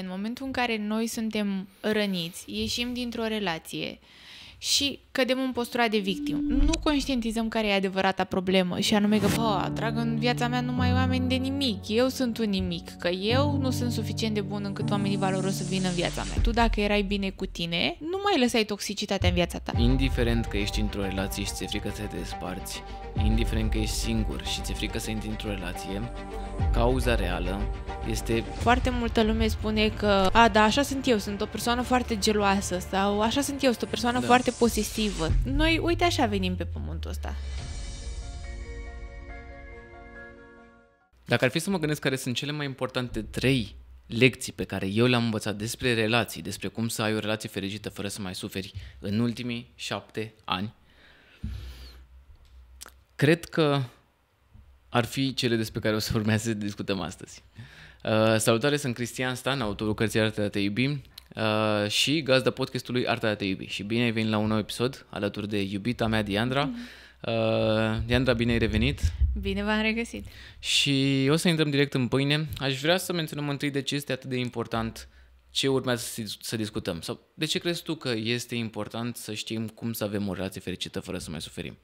În momentul în care noi suntem răniți, ieșim dintr-o relație și cădem în postura de victim, nu conștientizăm care e adevărata problemă și anume că, bă, atrag în viața mea numai oameni de nimic, eu sunt un nimic, că eu nu sunt suficient de bun încât oamenii valoroși să vină în viața mea. Tu dacă erai bine cu tine, nu mai lăsai toxicitatea în viața ta. Indiferent că ești într-o relație și ți-e frică să te desparți, indiferent că ești singur și ți-e frică să intri într-o relație, cauza reală este... Foarte multă lume spune că, a, da, așa sunt eu, sunt o persoană foarte geloasă sau așa sunt eu, sunt o persoană da. foarte posesivă. Noi, uite așa venim pe pământul ăsta. Dacă ar fi să mă gândesc care sunt cele mai importante trei lecții pe care eu le-am învățat despre relații, despre cum să ai o relație fericită fără să mai suferi în ultimii șapte ani, cred că ar fi cele despre care o să urmează să discutăm astăzi. Uh, salutare, sunt Cristian Stan, autorul cărții Arta de a te iubi uh, și gazda podcastului Arta de a te iubi. Și bine ai venit la un nou episod alături de iubita mea, Diandra. Mhm. Uh, Diandra, bine ai revenit! Bine v-am regăsit! Și o să intrăm direct în pâine. Aș vrea să menționăm întâi de ce este atât de important ce urmează să discutăm. Sau de ce crezi tu că este important să știm cum să avem o relație fericită fără să mai suferim?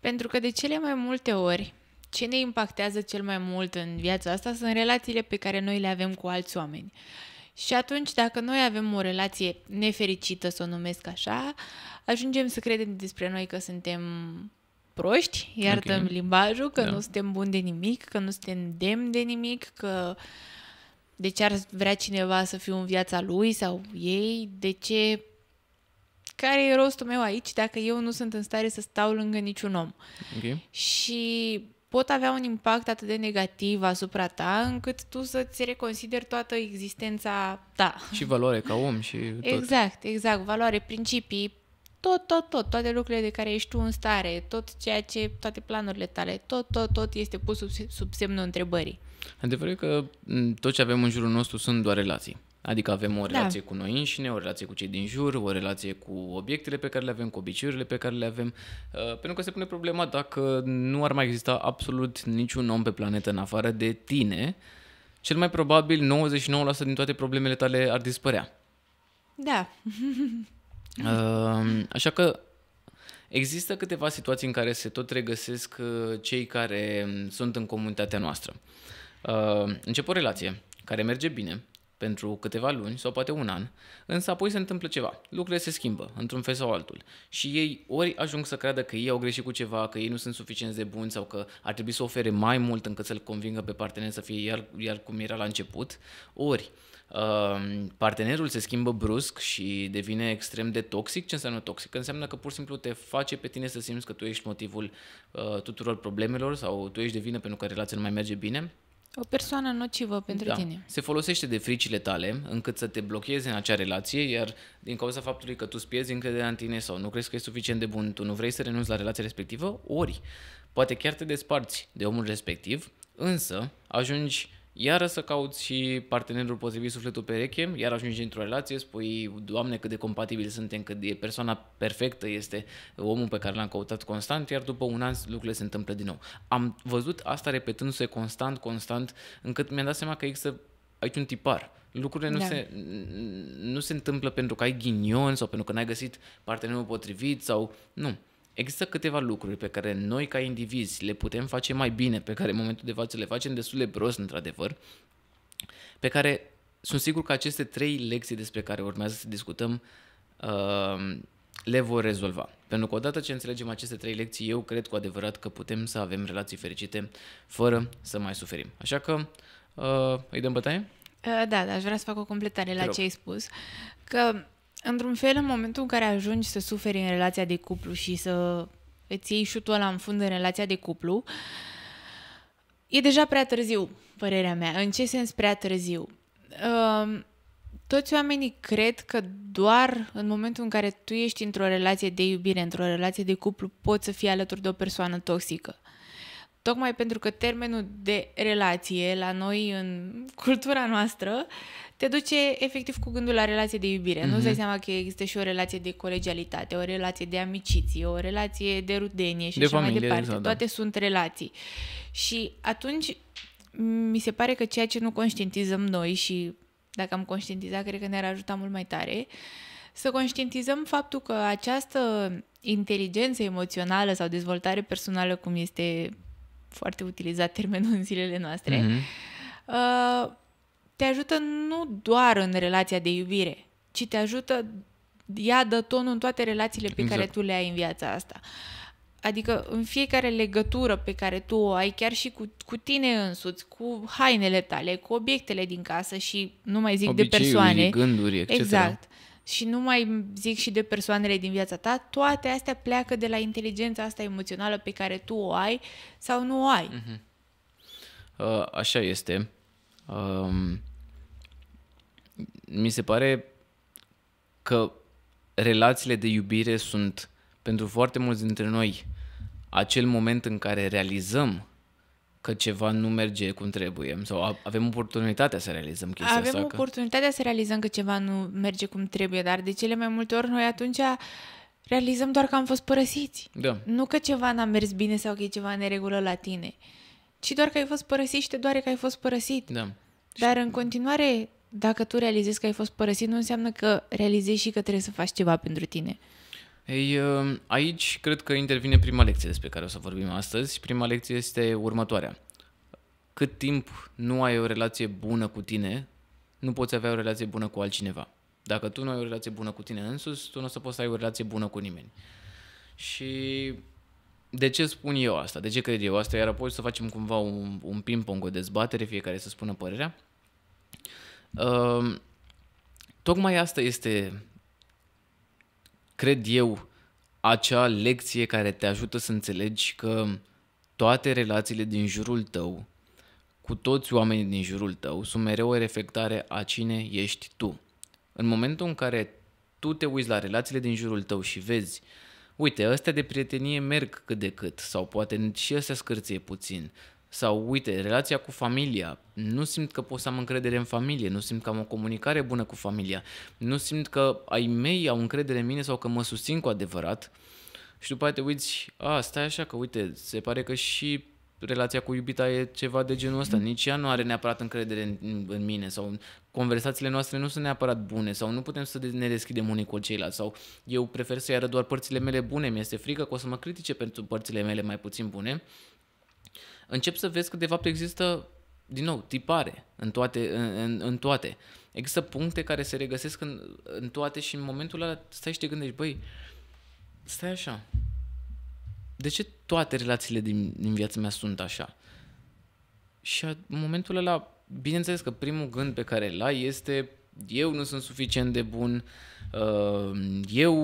Pentru că de cele mai multe ori, ce ne impactează cel mai mult în viața asta sunt relațiile pe care noi le avem cu alți oameni. Și atunci, dacă noi avem o relație nefericită, să o numesc așa, ajungem să credem despre noi că suntem proști, iar okay. limbajul, că da. nu suntem buni de nimic, că nu suntem demn de nimic, că de ce ar vrea cineva să fiu în viața lui sau ei, de ce care e rostul meu aici dacă eu nu sunt în stare să stau lângă niciun om. Okay. Și pot avea un impact atât de negativ asupra ta încât tu să-ți reconsideri toată existența ta. Și valoare ca om și tot. Exact, exact. Valoare, principii, tot, tot, tot, toate lucrurile de care ești tu în stare, tot ceea ce, toate planurile tale, tot, tot, tot este pus sub, sub semnul întrebării. Adevărul că mm, tot ce avem în jurul nostru sunt doar relații. Adică avem o da. relație da. cu noi înșine, o relație cu cei din jur, o relație cu obiectele pe care le avem, cu obiceiurile pe care le avem, uh, pentru că se pune problema dacă nu ar mai exista absolut niciun om pe planetă în afară de tine, cel mai probabil 99% din toate problemele tale ar dispărea. Da. Um, așa că există câteva situații în care se tot regăsesc uh, cei care sunt în comunitatea noastră. Uh, Încep o relație care merge bine, pentru câteva luni sau poate un an, însă apoi se întâmplă ceva. Lucrurile se schimbă, într-un fel sau altul. Și ei ori ajung să creadă că ei au greșit cu ceva, că ei nu sunt suficient de buni sau că ar trebui să ofere mai mult încât să-l convingă pe partener să fie iar, iar cum era la început, ori Uh, partenerul se schimbă brusc și devine extrem de toxic. Ce înseamnă toxic? Înseamnă că pur și simplu te face pe tine să simți că tu ești motivul uh, tuturor problemelor sau tu ești de vină pentru că relația nu mai merge bine o persoană nocivă pentru da. tine. Se folosește de fricile tale încât să te blocheze în acea relație, iar din cauza faptului că tu îți pierzi încrederea în tine sau nu crezi că e suficient de bun, tu nu vrei să renunți la relația respectivă, ori poate chiar te desparți de omul respectiv, însă ajungi iară să cauți și partenerul potrivit sufletul pereche, iar ajungi într-o relație, spui, Doamne, cât de compatibil suntem, cât e persoana perfectă este omul pe care l-am căutat constant, iar după un an lucrurile se întâmplă din nou. Am văzut asta repetându-se constant, constant, încât mi-am dat seama că există aici un tipar. Lucrurile nu, da. se, nu se întâmplă pentru că ai ghinion sau pentru că n-ai găsit partenerul potrivit sau... Nu. Există câteva lucruri pe care noi ca indivizi le putem face mai bine, pe care în momentul de față le facem destul de prost, într-adevăr, pe care sunt sigur că aceste trei lecții despre care urmează să discutăm uh, le vor rezolva. Pentru că odată ce înțelegem aceste trei lecții, eu cred cu adevărat că putem să avem relații fericite fără să mai suferim. Așa că uh, îi dăm bătaie? Uh, da, dar aș vrea să fac o completare la ce ai spus. Că Într-un fel, în momentul în care ajungi să suferi în relația de cuplu și să îți iei șutul ăla în fund în relația de cuplu, e deja prea târziu, părerea mea. În ce sens prea târziu? Ehm, toți oamenii cred că doar în momentul în care tu ești într-o relație de iubire, într-o relație de cuplu, poți să fii alături de o persoană toxică. Tocmai pentru că termenul de relație la noi în cultura noastră te duce efectiv cu gândul la relație de iubire. Mm-hmm. Nu-ți dai mhm. seama că există și o relație de colegialitate, o relație de amiciție, o relație de rudenie și de așa familie, mai departe. Exact, Toate da. sunt relații. Și atunci mi se pare că ceea ce nu conștientizăm noi și dacă am conștientizat, cred că ne-ar ajuta mult mai tare, să conștientizăm faptul că această inteligență emoțională sau dezvoltare personală, cum este foarte utilizat termenul în zilele noastre, mm-hmm. uh, te ajută nu doar în relația de iubire, ci te ajută, ea dă tonul în toate relațiile pe exact. care tu le ai în viața asta. Adică în fiecare legătură pe care tu o ai, chiar și cu, cu tine însuți, cu hainele tale, cu obiectele din casă și nu mai zic Obiceiuri, de persoane. gânduri, etc. Exact. Și nu mai zic și de persoanele din viața ta, toate astea pleacă de la inteligența asta emoțională pe care tu o ai sau nu o ai. Uh-huh. Uh, așa este. Um, mi se pare că relațiile de iubire sunt pentru foarte mulți dintre noi acel moment în care realizăm că ceva nu merge cum trebuie sau avem oportunitatea să realizăm chestia avem asta. Avem oportunitatea că... să realizăm că ceva nu merge cum trebuie, dar de cele mai multe ori noi atunci realizăm doar că am fost părăsiți. Da. Nu că ceva n-a mers bine sau că e ceva neregulă la tine, ci doar că ai fost părăsit și te doare că ai fost părăsit. Da. Dar și... în continuare dacă tu realizezi că ai fost părăsit, nu înseamnă că realizezi și că trebuie să faci ceva pentru tine. Ei, um, aici cred că intervine prima lecție despre care o să vorbim astăzi. Prima lecție este următoarea. Cât timp nu ai o relație bună cu tine, nu poți avea o relație bună cu altcineva. Dacă tu nu ai o relație bună cu tine însuți, tu nu o să poți să ai o relație bună cu nimeni. Și de ce spun eu asta? De ce cred eu asta? Iar apoi să facem cumva un, un ping-pong, o dezbatere, fiecare să spună părerea. Ehm, tocmai asta este, cred eu, acea lecție care te ajută să înțelegi că toate relațiile din jurul tău, cu toți oamenii din jurul tău, sunt mereu o reflectare a cine ești tu. În momentul în care tu te uiți la relațiile din jurul tău și vezi, uite, astea de prietenie merg cât de cât, sau poate și astea scârție puțin, sau, uite, relația cu familia. Nu simt că pot să am încredere în familie, nu simt că am o comunicare bună cu familia, nu simt că ai mei au încredere în mine sau că mă susțin cu adevărat. Și după aia te uiți, a, stai așa că, uite, se pare că și relația cu iubita e ceva de genul ăsta. Mm. Nici ea nu are neapărat încredere în, în mine sau conversațiile noastre nu sunt neapărat bune sau nu putem să ne deschidem unii cu ceilalți sau eu prefer să-i arăt doar părțile mele bune, mi-este frică că o să mă critique pentru părțile mele mai puțin bune Încep să vezi că de fapt există, din nou, tipare în toate. În, în toate. Există puncte care se regăsesc în, în toate și în momentul ăla stai și te gândești, băi, stai așa, de ce toate relațiile din, din viața mea sunt așa? Și în momentul ăla, bineînțeles că primul gând pe care îl ai este eu nu sunt suficient de bun, uh, Ehm, eu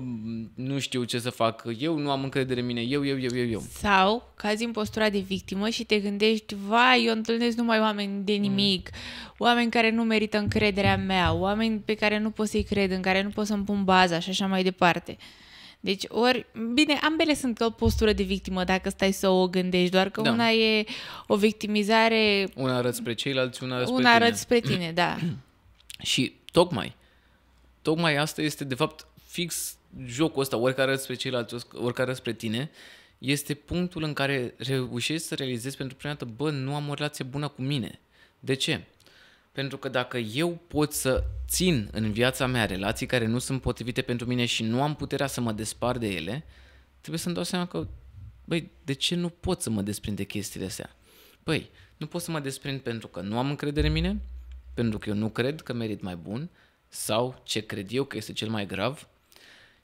ehm, nu știu ce să fac, eu nu am încredere în mine, eu, eu, eu, eu, eu. Sau cazi în postura de victimă și te gândești, vai, eu întâlnesc numai oameni de mm. nimic, mm. oameni care nu merită încrederea mea, oameni pe care nu pot să-i cred, în care nu pot să-mi pun baza și așa mai departe. Deci, ori, bine, ambele sunt o postură de victimă dacă stai să o gândești, doar că da. una e o victimizare... Una arăt spre ceilalți, una arăți una spre tine. Una arăt spre tine, da. și tocmai, tocmai asta este, de fapt, fix jocul ăsta, oricare spre ceilalți, oricare spre tine, este punctul în care reușești să realizezi pentru prima dată, bă, nu am o relație bună cu mine. De ce? Pentru că dacă eu pot să țin în viața mea relații care nu sunt potrivite pentru mine și nu am puterea să mă despar de ele, trebuie să-mi dau seama că, băi, de ce nu pot să mă desprind de chestiile astea? Păi, nu pot să mă desprind pentru că nu am încredere în mine, pentru că eu nu cred că merit mai bun, sau, ce cred eu că este cel mai grav,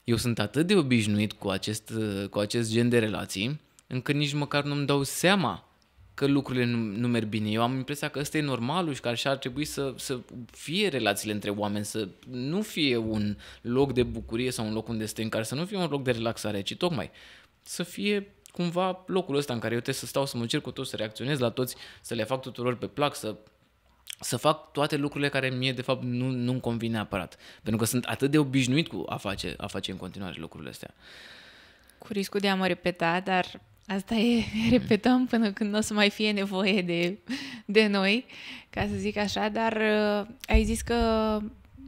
eu sunt atât de obișnuit cu acest, cu acest gen de relații, încât nici măcar nu-mi dau seama că lucrurile nu, nu merg bine. Eu am impresia că ăsta e normalul și că așa ar trebui să, să fie relațiile între oameni, să nu fie un loc de bucurie sau un loc unde stai, în care să nu fie un loc de relaxare, ci tocmai să fie cumva locul ăsta în care eu trebuie să stau, să mă cer cu toți, să reacționez la toți, să le fac tuturor pe plac, să să fac toate lucrurile care mie, de fapt, nu, nu-mi convin neapărat. Pentru că sunt atât de obișnuit cu a face, a face în continuare lucrurile astea. Cu riscul de a mă repeta, dar asta e, repetăm până când nu o să mai fie nevoie de, de noi, ca să zic așa, dar uh, ai zis că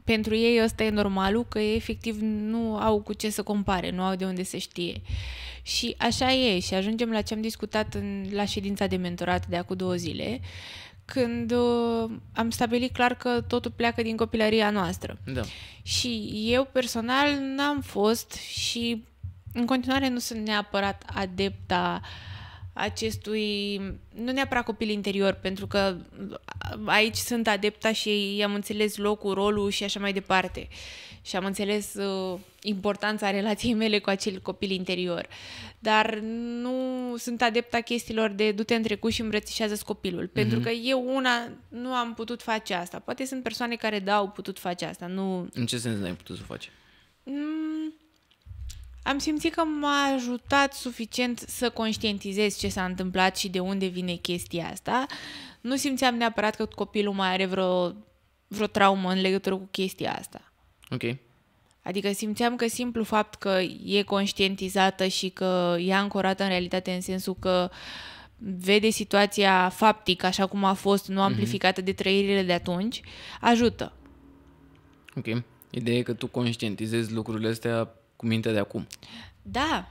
pentru ei ăsta e normalul, că ei efectiv nu au cu ce să compare, nu au de unde să știe. Și așa e și ajungem la ce am discutat în, la ședința de mentorat de acum două zile, uh, când uh, am stabilit clar că totul pleacă din copilăria noastră. Da. Și eu personal n-am fost și în continuare nu sunt neapărat adepta acestui, nu neapărat copil interior, pentru că aici sunt adepta și am înțeles locul, rolul și așa mai departe. Și am înțeles uh, importanța relației mele cu acel copil interior dar nu sunt adepta chestiilor de du-te în trecut și îmbrățișează copilul. Mm-hmm. Pentru mhm. că eu una nu am putut face asta. Poate sunt persoane care dau da, putut face asta. Nu... În ce sens n-ai putut să o faci? Mm, am simțit că m-a ajutat suficient să conștientizez ce s-a întâmplat și de unde vine chestia asta. Nu simțeam neapărat că copilul mai are vreo, vreo traumă în legătură cu chestia asta. Ok. Adică simțeam că simplu fapt că e conștientizată și că e ancorată în realitate în sensul că vede situația faptic așa cum a fost, nu mhm. amplificată de trăirile de atunci, ajută. Ok. Ideea e că tu conștientizezi lucrurile astea cu mintea de acum. Da,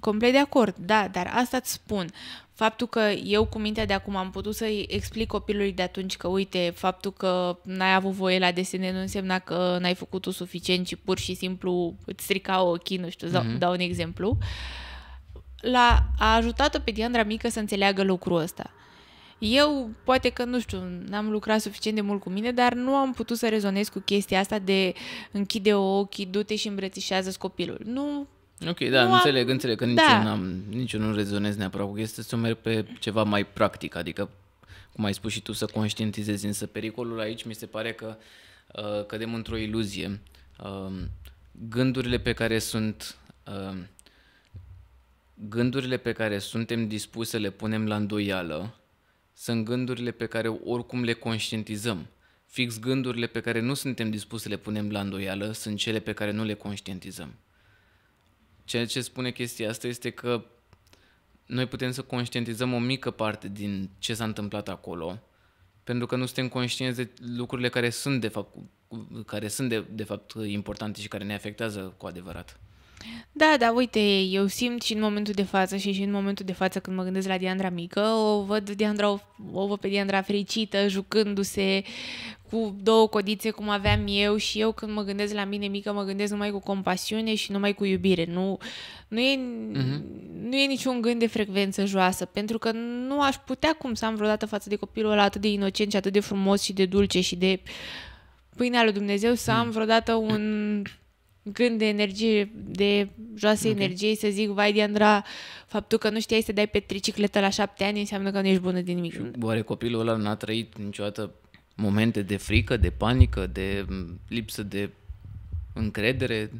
complet de acord, da, dar asta îți spun faptul că eu cu mintea de acum am putut să-i explic copilului de atunci că, uite, faptul că n-ai avut voie la desene nu însemna că n-ai făcut o suficient, ci pur și simplu îți strica ochii, nu știu, mm-hmm. dau un exemplu, la, a ajutat-o pe Diandra mică să înțeleagă lucrul ăsta. Eu, poate că, nu știu, n-am lucrat suficient de mult cu mine, dar nu am putut să rezonez cu chestia asta de închide ochii, du-te și îmbrățișează copilul. Nu Ok, da, nu am... înțeleg, că nici, da. eu am nici eu nu rezonez neapărat cu chestia, să merg pe ceva mai practic, adică, cum ai spus și tu, să conștientizezi, însă pericolul aici mi se pare că uh, cădem într-o iluzie. Uh, gândurile pe care sunt... Uh, gândurile pe care suntem dispuși să le punem la îndoială sunt gândurile pe care oricum le conștientizăm. Fix gândurile pe care nu suntem dispuși să le punem la îndoială sunt cele pe care nu le conștientizăm. Ceea ce spune chestia asta este că noi putem să conștientizăm o mică parte din ce s-a întâmplat acolo, pentru că nu suntem conștienți de lucrurile care sunt de fapt, care sunt de, de fapt importante și care ne afectează cu adevărat. Da, da, uite, eu simt și în momentul de față și și în momentul de față când mă gândesc la Diandra mică, o văd Diandra, o, o văd pe Diandra fericită, jucându-se cu două codițe cum aveam eu și eu când mă gândesc la mine mică, mă gândesc numai cu compasiune și numai cu iubire. Nu, nu, e, uh-huh. nu e niciun gând de frecvență joasă, pentru că nu aș putea cum să am vreodată față de copilul ăla atât de inocent și atât de frumos și de dulce și de pâinea lui Dumnezeu să am mm. vreodată un gând de energie, de joasă okay. energie, să zic, vai, Andra, faptul că nu știai să dai pe tricicletă la șapte ani înseamnă că nu ești bună din nimic. Oare copilul ăla n-a trăit niciodată momente de frică, de panică, de mm, lipsă de încredere?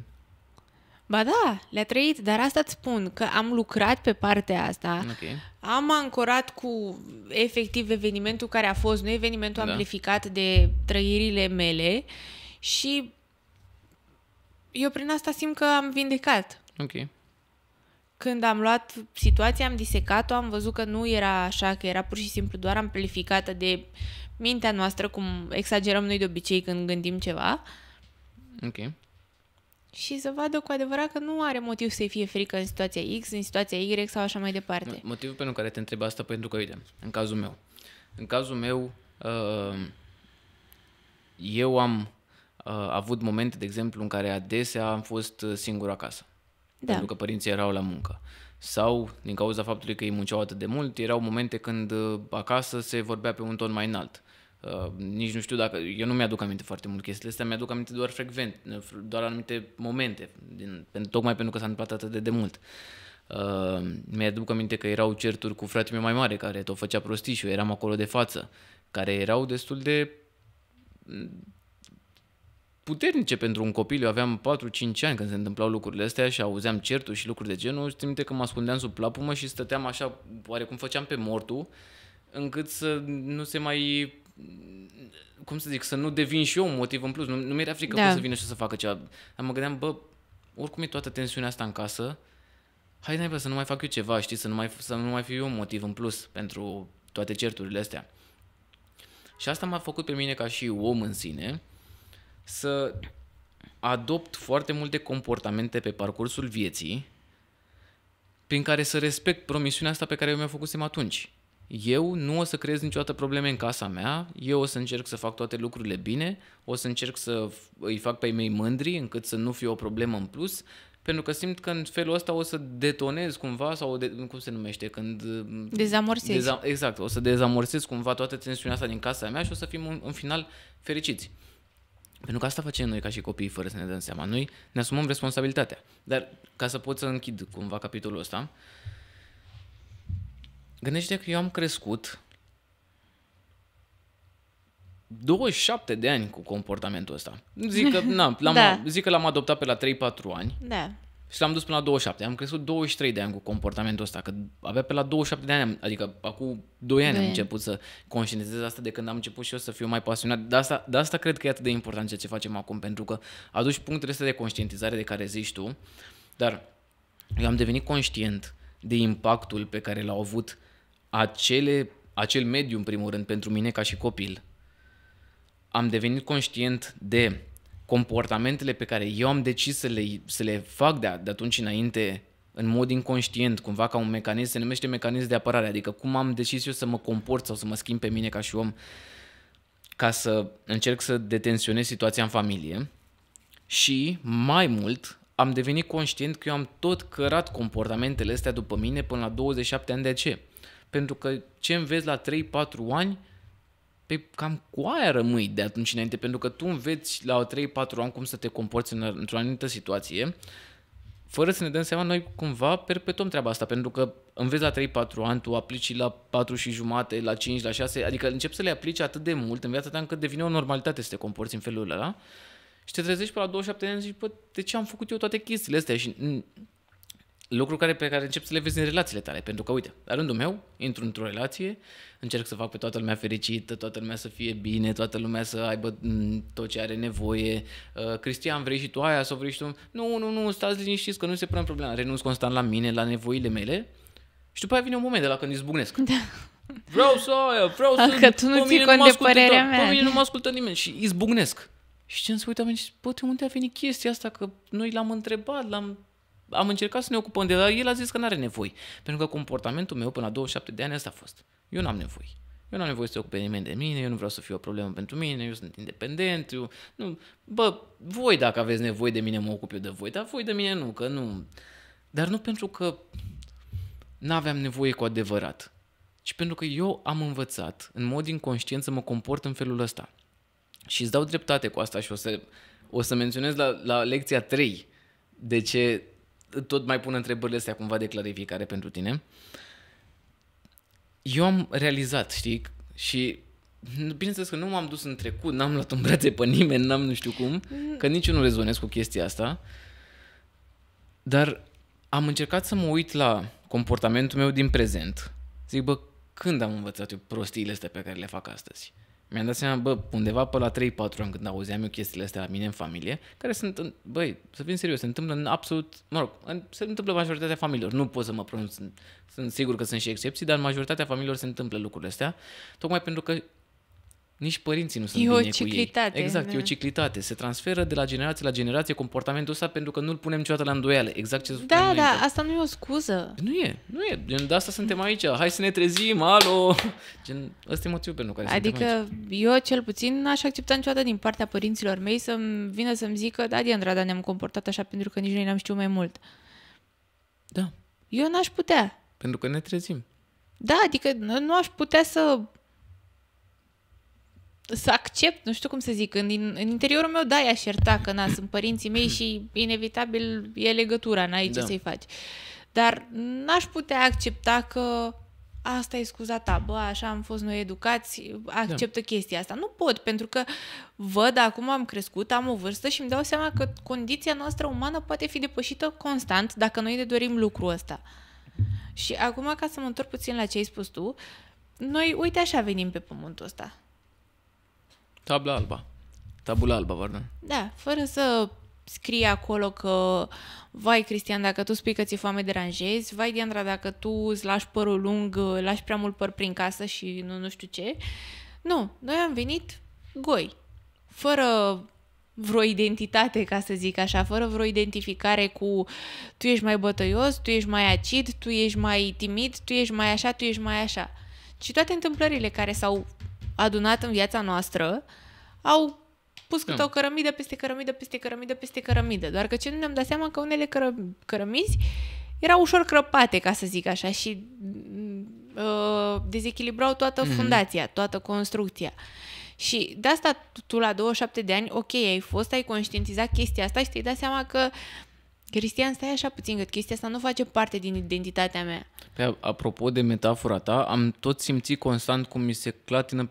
Ba da, le-a trăit, dar asta îți spun, că am lucrat pe partea asta, okay. am ancorat cu efectiv evenimentul care a fost, nu evenimentul da. amplificat de trăirile mele și eu prin asta simt că am vindecat. Ok când am luat situația, am disecat-o, am văzut că nu era așa, că era pur și simplu doar amplificată de mintea noastră, cum exagerăm noi de obicei când gândim ceva. Ok. Și să vadă cu adevărat că nu are motiv să-i fie frică în situația X, în situația Y sau așa mai departe. Motivul pentru care te întreb asta, pentru că, uite, în cazul meu, în cazul meu, uh, eu am uh, avut momente, de exemplu, în care adesea am fost uh, singur acasă da. pentru că părinții erau la muncă. Sau, din cauza faptului că ei munceau atât de mult, erau momente când uh, acasă se vorbea pe un ton mai înalt. Uh, nici nu știu dacă... Eu nu mi-aduc aminte foarte mult chestiile astea, mi-aduc aminte doar frecvent, doar anumite momente, din, pentru, tocmai pentru că s-a întâmplat atât de, de mult. Uh, mi-aduc aminte că erau certuri cu fratele meu mai mare, care tot făcea prostii și eu eram acolo de față, care erau destul de puternice pentru un copil. Eu aveam 4-5 ani când se întâmplau lucrurile astea și auzeam certuri și lucruri de genul. Și minte că mă ascundeam sub plapumă și stăteam așa, oarecum făceam pe mortul, încât să nu se mai cum să zic, să nu devin și eu un motiv în plus. Nu, nu mi-era frică da. să vină și să facă ceva. Dar mă gândeam, bă, oricum e toată tensiunea asta în casă, hai naiba să nu mai fac eu ceva, știi, să nu mai, să nu mai fiu eu un motiv în plus pentru toate certurile astea. Și asta m-a făcut pe mine ca și om în sine, să adopt foarte multe comportamente pe parcursul vieții prin care să respect promisiunea asta pe care eu mi-o am făcusem atunci. Eu nu o să creez niciodată probleme în casa mea, eu o să încerc să fac toate lucrurile bine, o să încerc să îi fac pe ei mei mândri încât să nu fie o problemă în plus, pentru că simt că în felul ăsta o să detonez cumva sau de, cum se numește când mm, dezamorsez. Deza, exact, o să dezamorsez cumva toată tensiunea asta din casa mea și o să fim în, în final fericiți. Pentru că asta facem noi ca și copii fără să ne dăm seama. Noi ne asumăm responsabilitatea. Dar ca să pot să închid cumva capitolul ăsta, gândește că eu am crescut 27 de ani cu comportamentul ăsta. Zic că, na, l-am, da. zic că l-am adoptat pe la 3-4 ani. Da. Și l-am dus până la 27. Am crescut 23 de ani cu comportamentul ăsta, că avea pe la 27 de ani, adică acum 2 ani de am început să conștientizez asta de când am început și eu să fiu mai pasionat. De asta, de asta cred că e atât de important ceea ce facem acum, pentru că aduci punctele astea de conștientizare de care zici tu, dar eu am devenit conștient de impactul pe care l-au avut acele, acel mediu, în primul rând, pentru mine ca și copil. Am devenit conștient de comportamentele pe care eu am decis să le, să le fac de, de atunci înainte în mod inconștient, cumva ca un mecanism, se numește mecanism de apărare, adică cum am decis eu să mă comport sau să mă schimb pe mine ca și om ca să încerc să detensionez situația în familie și mai mult am devenit conștient că eu am tot cărat comportamentele astea după mine până la 27 ani de ce? Pentru că ce înveți la 3-4 ani pe păi cam cu aia rămâi de atunci înainte, pentru că tu înveți la 3-4 ani cum să te comporți în, într-o anumită situație, fără să ne dăm seama, noi cumva perpetuăm treaba asta, pentru că înveți la 3-4 ani, tu aplici la 4 și jumate, la 5, la 6, adică începi să le aplici atât de mult în viața ta încât devine o normalitate să te comporți în felul ăla și te trezești pe la 27 de ani și zici, bă, de ce am făcut eu toate chestiile astea? Și lucruri care, pe care încep să le vezi în relațiile tale. Pentru că, uite, la rândul meu, intru într-o relație, încerc să fac pe toată lumea fericită, toată lumea să fie bine, toată lumea să aibă mm, tot ce are nevoie. Uh, Cristian, vrei și tu aia sau vrei și tu... Nu, nu, nu, stați liniștiți că nu se pune problema. Renunț constant la mine, la nevoile mele și după aia vine un moment de la când izbucnesc. Da. Vreau să aia, vreau să... Că tu nu ții cont de părerea mea. Pe mine nu mă ascultă nimeni și izbucnesc. Și ce îmi spui, oamenii, poate unde a venit chestia asta? Că noi l-am întrebat, l-am am încercat să ne ocupăm de el, dar el a zis că nu are nevoie. Pentru că comportamentul meu până la 27 de ani asta a fost. Eu n-am nevoie. Eu nu am nevoie să te ocupe nimeni de mine, eu nu vreau să fiu o problemă pentru mine, eu sunt independent, eu... Nu. Bă, voi dacă aveți nevoie de mine, mă ocup eu de voi, dar voi de mine nu, că nu... Dar nu pentru că n-aveam nevoie cu adevărat, ci pentru că eu am învățat, în mod inconștient, să mă comport în felul ăsta. Și îți dau dreptate cu asta și o să, o să menționez la, la lecția 3 de ce tot mai pun întrebările astea cumva de clarificare pentru tine. Eu am realizat, știi, și bineînțeles că nu m-am dus în trecut, n-am luat în brațe pe nimeni, n-am nu știu cum, mm. că nici eu nu rezonez cu chestia asta, dar am încercat să mă uit la comportamentul meu din prezent. Zic, bă, când am învățat eu prostiile astea pe care le fac astăzi? mi-am dat seama, bă, undeva pe la 3-4 ani când auzeam eu chestiile astea la mine în familie, care sunt, băi, să fim serios, se întâmplă în absolut, mă rog, în, se întâmplă în majoritatea familiilor. Nu pot să mă pronunț, sunt, sunt sigur că sunt și excepții, dar în majoritatea familiilor se întâmplă lucrurile astea, tocmai pentru că nici părinții nu sunt bine cu ei. Exact, da. e o da. ciclitate. Se transferă de la generație la generație comportamentul ăsta pentru că nu-l punem niciodată la îndoială. Exact ce da, spuneam Da, da, asta nu e o scuză. Nu e, nu e. Gen, de asta suntem aici. Hai să ne trezim, alo! Gen, ăsta e motivul pentru care adică suntem Adică eu cel puțin n-aș accepta niciodată din partea părinților mei să-mi vină să-mi zică da, Diandra, dar ne-am comportat așa pentru că nici noi n-am știut mai mult. Da. Eu n-aș putea. Pentru că ne trezim. Da, adică nu aș putea să să accept, nu știu cum să zic, în, în interiorul meu da, i-aș ierta că na, sunt părinții mei și inevitabil e legătura, n-ai da. ce să-i faci. Dar n-aș putea accepta că asta e scuza ta, bă, așa am fost noi educați, acceptă da. chestia asta. Nu pot, pentru că văd, acum am crescut, am o vârstă și îmi dau seama că condiția noastră umană poate fi depășită constant dacă noi ne dorim lucrul ăsta. Și acum, ca să mă întorc puțin la ce ai spus tu, noi, uite așa venim pe pământul ăsta. Tabla alba. Tabula alba, pardon. Da, fără să scrie acolo că vai Cristian, dacă tu spui că ți-e foame deranjezi, vai Diandra, dacă tu îți lași părul lung, lași prea mult păr prin casă și nu, nu știu ce. Nu, noi am venit goi, fără vreo identitate, ca să zic așa, fără vreo identificare cu tu ești mai bătăios, tu ești mai acid, tu ești mai timid, tu ești mai așa, tu ești mai așa. Și toate întâmplările care s-au adunat în viața noastră, au pus câte da. o cărămidă peste cărămidă, peste cărămidă, peste cărămidă. Doar că ce nu ne-am dat seama că unele cără- cărămizi erau ușor crăpate, ca să zic așa, și mm, uh, dezechilibrau toată mm-hmm. fundația, toată construcția. Și de asta tu la 27 de ani, ok, ai fost, ai conștientizat chestia asta și te-ai dat seama că Cristian, stai așa puțin, că chestia asta nu face parte din identitatea mea. Pe, apropo de metafora ta, am tot simțit constant cum mi se clatină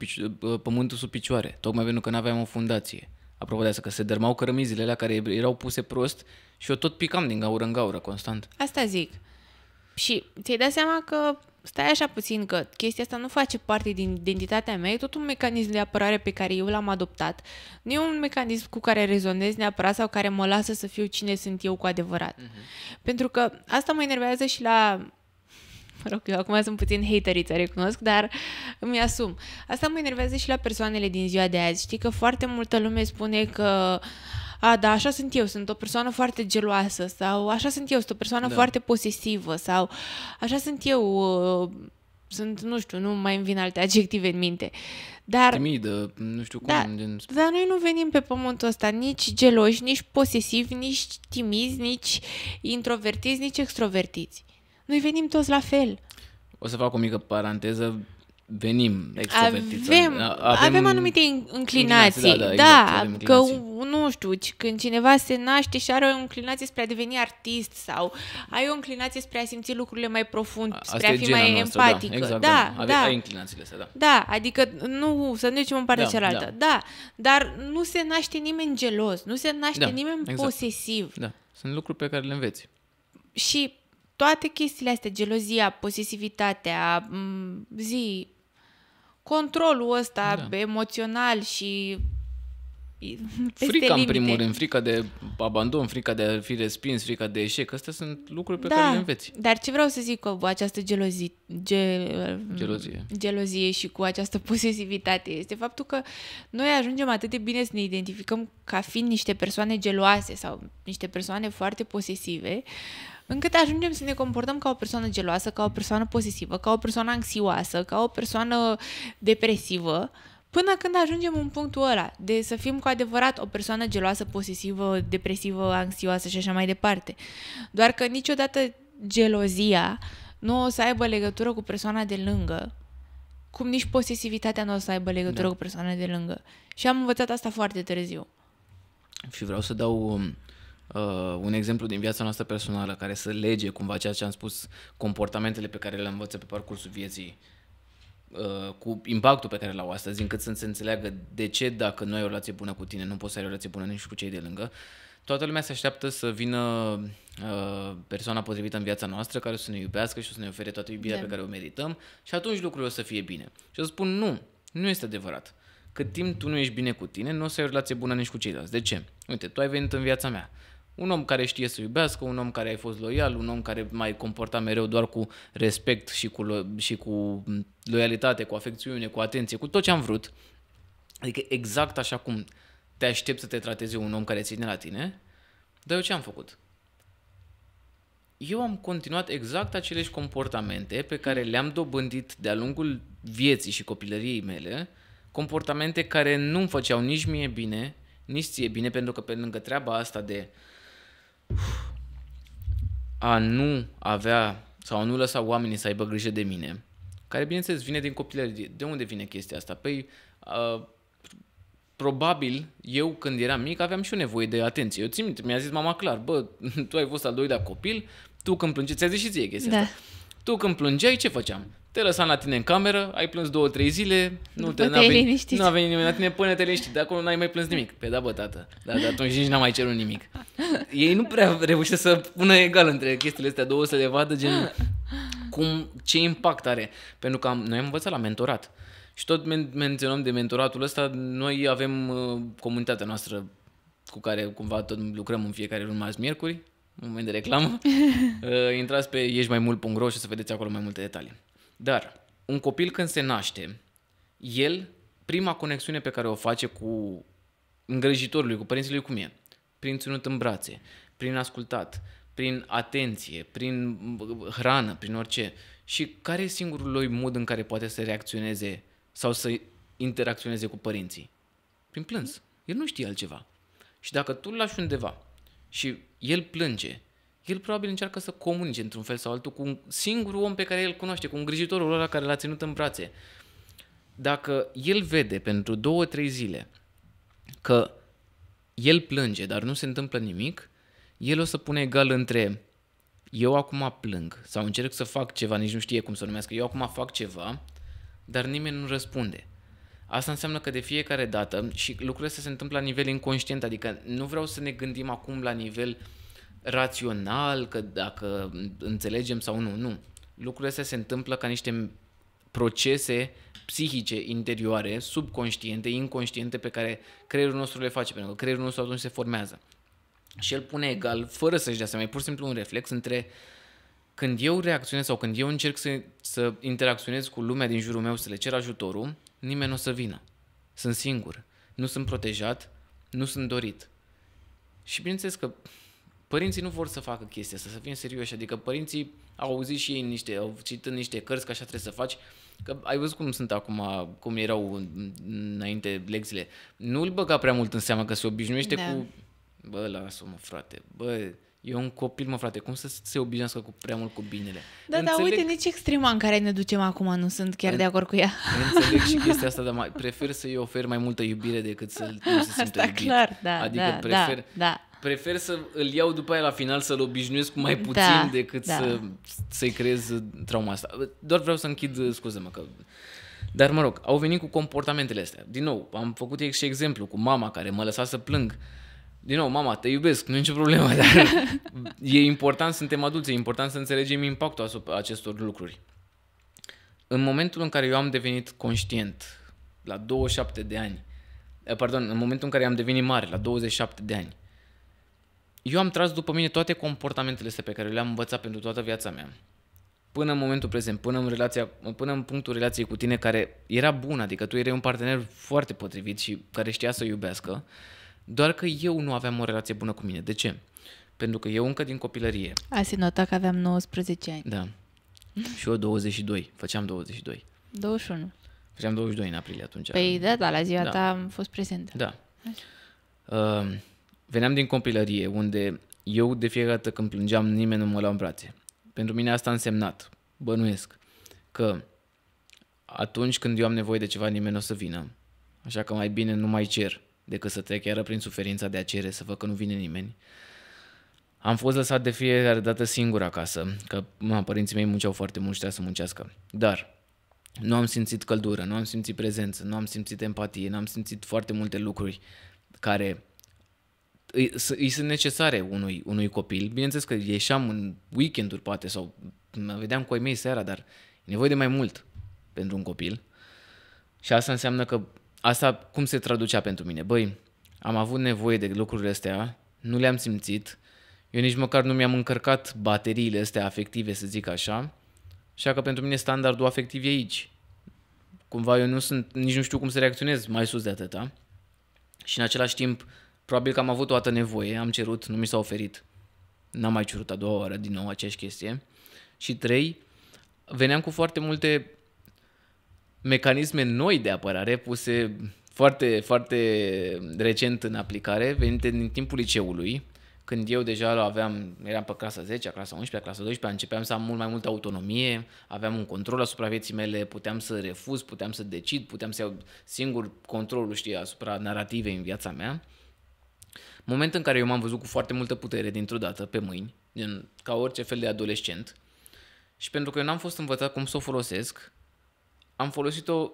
pământul sub picioare, tocmai pentru că nu aveam o fundație. Apropo de asta, că se dărmau cărămizile alea care erau puse prost și eu tot picam din gaură în gaură, constant. Asta zic. Și ți-ai dat seama că stai așa puțin că chestia asta nu face parte din identitatea mea, e tot un mecanism de apărare pe care eu l-am adoptat. Nu e un mecanism cu care rezonez neapărat sau care mă lasă să fiu cine sunt eu cu adevărat. Uh-huh. Pentru că asta mă enervează și la mă rog, eu acum sunt puțin hateriță, recunosc, dar îmi asum. Asta mă enervează și la persoanele din ziua de azi. Știi că foarte multă lume spune că uh, a, da, așa sunt eu, sunt o persoană foarte geloasă sau așa sunt eu, sunt o persoană da. foarte posesivă sau așa sunt eu, uh, sunt, nu știu, nu mai îmi vin alte adjective în minte. Dar, Timidă, nu știu cum. Da, din... dar noi nu venim pe pământul ăsta nici geloși, nici posesivi, nici timizi, nici introvertiți, nici extrovertiți. Noi venim toți la fel. O să fac o mică paranteză venim extrovertiți. Avem, avem, avem anumite inclinații. da, da, da exact, că nu știu, când cineva se naște și are o inclinație spre a deveni artist sau ai o inclinație spre a simți lucrurile mai profund, a, spre a fi mai noastră, da. empatică. Da, exact, da, da. Ave, da. Ai inclinațiile astea, da. Da, adică nu, să nu ducem în partea da, cealaltă. Da. da, dar nu se naște nimeni gelos, nu se naște da, nimeni exact. posesiv. Da, sunt lucruri pe care le înveți. Și toate chestiile astea, gelozia, posesivitatea, zi, controlul ăsta da. emoțional și peste frica, limite. în primul rând, frica de abandon, frica de a fi respins, frica de eșec. Astea sunt lucruri pe da, care le înveți. Dar ce vreau să zic cu această gelozie, gel, gelozie. gelozie și cu această posesivitate este faptul că noi ajungem atât de bine să ne identificăm ca fiind niște persoane geloase sau niște persoane foarte posesive, uh, încât ajungem să ne comportăm ca o persoană geloasă, ca o persoană posesivă, ca o persoană anxioasă, ca o persoană depresivă, până când ajungem în punctul ăla de să fim cu adevărat o persoană geloasă, posesivă, depresivă, anxioasă și așa mai departe. Doar că niciodată gelozia nu o să aibă legătură cu persoana de lângă, cum nici posesivitatea nu o să aibă legătură da. cu persoana de lângă. Și am învățat asta foarte târziu. Și vreau să dau um, uh, un exemplu din viața noastră personală care să lege cumva ceea ce am spus, comportamentele pe care le învăță pe parcursul vieții uh, cu impactul pe care l-au astăzi, încât să se înțeleagă de ce dacă nu ai o relație bună cu tine, nu poți să ai o relație bună nici cu cei de lângă. Toată lumea se așteaptă să vină uh, persoana potrivită în viața noastră care o să ne iubească și o să ne ofere toată iubirea de. pe da. care o merităm și atunci lucrurile o să fie bine. Și o să spun nu, nu este adevărat. Cât timp tu nu ești bine cu tine, nu o să ai o relație bună nici cu ceilalți. De ce? Uite, tu ai venit în viața mea un om care știe să iubească, un om care ai fost loial, un om care mai comporta mereu doar cu respect și cu, și cu loialitate, cu afecțiune, cu atenție, cu tot ce am vrut. Adică exact așa cum te aștept să te trateze un om care ține la tine, dar eu ce am făcut? Eu am continuat exact aceleși comportamente pe care le-am dobândit de-a lungul vieții și copilăriei mele, comportamente care nu-mi făceau nici mie bine, nici ție bine, pentru că pe lângă treaba asta de uh, a nu avea sau a nu lăsa oamenii să aibă grijă de mine, care bineînțeles vine din copilărie. De unde vine chestia asta? Păi, uh, probabil eu când eram mic aveam și eu nevoie de atenție. Eu țin mi-a zis mama clar, bă, tu ai fost al doilea copil, tu când plângeai, ți-a zis și ție chestia da. asta. Tu când plângeai, ce făceam? te lăsam la tine în cameră, ai plâns două, trei zile, nu te, a venit, nu a venit nimeni la tine până te liniștit, de acolo n-ai mai plâns nimic. Pe păi da, bă, tată, dar de atunci nici n-am mai cerut nimic. Ei nu prea reușesc să pună egal între chestiile astea două, să le vadă gen cum, ce impact are. Pentru că am, noi am învățat la mentorat. Și tot men- menționăm de mentoratul ăsta, noi avem uh, comunitatea noastră cu care cumva tot lucrăm în fiecare lună, azi miercuri, moment de reclamă. Uh, intrați pe ești mai mult și o să vedeți acolo mai multe detalii. Dar un copil când se naște, el, prima conexiune pe care o face cu îngrijitorul lui, cu părinții lui cum e, prin ținut în brațe, prin ascultat, prin atenție, prin hrană, prin orice. Și care e singurul lui mod în care poate să reacționeze sau să interacționeze cu părinții? Prin plâns. El nu știe altceva. Și dacă tu îl lași undeva și el plânge el probabil încearcă să comunice într-un fel sau altul cu un singur om pe care el cunoaște, cu îngrijitorul ăla care l-a ținut în brațe. Dacă el vede pentru două, trei zile că el plânge, dar nu se întâmplă nimic, el o să pune egal între eu acum plâng sau încerc să fac ceva, nici nu știe cum să numească, eu acum fac ceva, dar nimeni nu răspunde. Asta înseamnă că de fiecare dată, și lucrurile astea se întâmplă la nivel inconștient, adică nu vreau să ne gândim acum la nivel uh, rațional, că dacă înțelegem sau nu. Nu. Lucrurile astea se întâmplă ca niște procese psihice interioare, subconștiente, inconștiente pe care creierul nostru le face, pentru că creierul nostru atunci se formează. Și el pune egal, fără să-și dea seama, e pur și simplu un reflex între când eu reacționez sau când eu încerc să, să interacționez cu lumea din jurul meu, să le cer ajutorul, nimeni nu o să vină. Sunt singur, nu sunt protejat, nu sunt dorit. Și bineînțeles că părinții nu vor să facă chestia asta, să fim serioși. Adică părinții au auzit și ei niște, au citit niște cărți că așa trebuie să faci. Că ai văzut cum sunt acum, cum erau înainte lecțiile. Nu îl băga prea mult în seama că se obișnuiește da. cu... Bă, lasă-mă, frate, bă, E un copil, mă frate, cum să se obișnuiască cu prea mult cu binele? Da, Înțeleg... uite, nici extrema în care ne ducem acum nu sunt chiar în... de acord cu ea. Înțeleg și chestia asta, dar mai, prefer să-i ofer mai multă iubire decât să nu se simtă Asta iubit. clar, da, adică da, da prefer, da, da prefer să îl iau după aia la final, să-l obișnuiesc mai da, puțin da, decât da. Să, să-i creez trauma asta. Doar vreau să închid, uh, scuze-mă că... Dar mă rog, au venit cu comportamentele astea. Din nou, am făcut și exemplu cu mama care mă lăsa să plâng. Din nou, mama, te iubesc, nu e nicio problemă, dar e important, suntem adulți, e important să înțelegem impactul asupra acestor lucruri. În momentul în care eu am devenit conștient, la 27 de ani, eh, pardon, în momentul în care am devenit mare, la 27 de ani, eu am tras după mine toate comportamentele astea pe care le-am învățat pentru toată viața mea. Până în momentul prezent, până în, relația, până în punctul relației cu tine care era bun, adică tu erai un partener foarte potrivit și care știa să iubească, doar că eu nu aveam o relație bună cu mine. De ce? Pentru că eu încă din copilărie... Ați notat că aveam 19 ani. Da. Și eu 22. Făceam 22. 21. Făceam 22 în aprilie atunci. Păi da, da, la ziua da. ta am fost prezent. Da. Uh, Veneam din copilărie, unde eu de fiecare dată când plângeam, nimeni nu mă lua în brațe. Pentru mine asta a însemnat, bănuiesc, că atunci când eu am nevoie de ceva, nimeni nu o să vină. Așa că mai bine nu mai cer decât să trec chiar prin suferința de a cere, să văd că nu vine nimeni. Am fost lăsat de fiecare dată singur acasă, că mă, părinții mei munceau foarte mult și trebuia să muncească. Dar nu am simțit căldură, nu am simțit prezență, nu am simțit empatie, nu am simțit foarte multe lucruri care îi, îi sunt necesare unui, unui copil. Bineînțeles că ieșeam în weekenduri poate sau mă vedeam cu ai mei seara, dar e nevoie de mai mult pentru un copil. Și asta înseamnă că asta cum se traducea pentru mine? Băi, am avut nevoie de lucrurile astea, nu le-am simțit, eu nici măcar nu mi-am încărcat bateriile astea afective, să zic așa, așa că pentru mine standardul afectiv e aici. Cumva eu nu sunt, nici nu știu cum să reacționez mai sus de atâta. Și în același timp, Probabil că am avut o dată nevoie, am cerut, nu mi s-a oferit. N-am mai cerut a doua oară din nou aceeași chestie. Și trei, veneam cu foarte multe mecanisme noi de apărare puse foarte, foarte recent în aplicare, venite din timpul liceului, când eu deja aveam, eram pe clasa 10, clasa 11, clasa 12, începeam să am mult mai multă autonomie, aveam un control asupra vieții mele, puteam să refuz, puteam să decid, puteam să iau singur controlul, știi, asupra narrativei în viața mea. Moment în care eu m-am văzut cu foarte multă putere dintr-o dată pe mâini, din, ca orice fel de adolescent, și pentru că eu n-am fost învățat cum să o folosesc, am folosit-o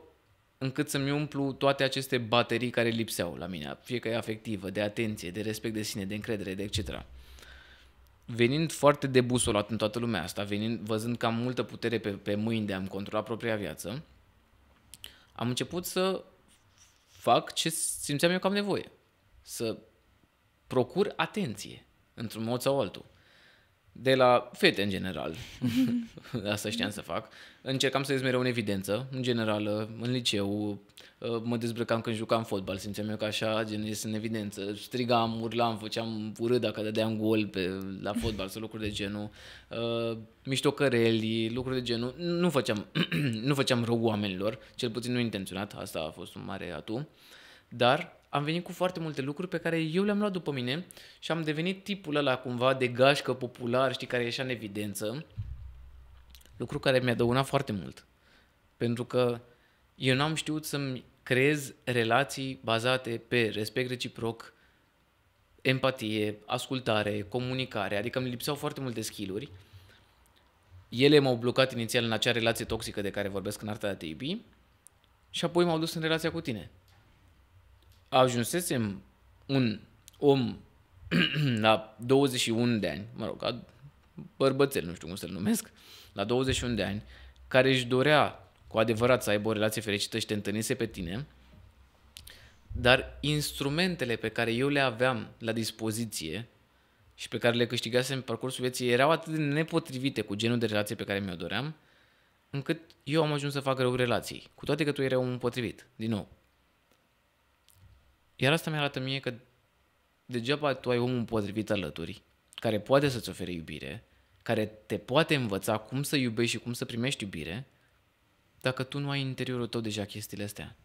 încât să-mi umplu toate aceste baterii care lipseau la mine, fie că e afectivă, de atenție, de respect de sine, de încredere, de etc. Venind foarte debusolat în toată lumea asta, venind, văzând că am multă putere pe, pe mâini de a-mi controla propria viață, am început să fac ce simțeam eu că am nevoie. Să procur atenție, într-un mod sau altul. De la fete, în general. Asta știam să fac. Încercam să ies mereu în evidență, în general, în liceu. Uh, mă dezbrăcam când jucam fotbal, simțeam eu că așa, gen, ies în evidență. Strigam, urlam, făceam urât dacă dădeam gol pe, la fotbal sau lucruri de genul. Uh, Miștocăreli, lucruri de genul. Nu făceam, nu făceam rău oamenilor, cel puțin nu intenționat. Asta a fost un mare atu. Dar am venit cu foarte multe lucruri pe care eu le-am luat după mine și am devenit tipul ăla cumva de gașcă popular, știi, care ieșea în evidență, lucru care mi-a dăunat foarte mult. Pentru că eu n-am știut să-mi creez relații bazate pe respect reciproc, empatie, ascultare, comunicare, adică îmi lipseau foarte multe skill-uri. Ele m-au blocat inițial în acea relație toxică de care vorbesc în arta de ATB și apoi m-au dus în relația cu tine ajunsesem un om la 21 de ani, mă rog, bărbățel, nu știu cum să-l numesc, la 21 de ani, care își dorea cu adevărat să aibă o relație fericită și te întâlnise pe tine, dar instrumentele pe care eu le aveam la dispoziție și pe care le câștigasem în parcursul vieții erau atât de nepotrivite cu genul de relație pe care mi-o doream, încât eu am ajuns să fac rău relații, cu toate că tu erai un potrivit, din nou, iar asta mi-arată mie că degeaba tu ai omul potrivit alături, care poate să-ți ofere iubire, care te poate învăța cum să iubești și cum să primești iubire, dacă tu nu ai în interiorul tău deja chestiile astea.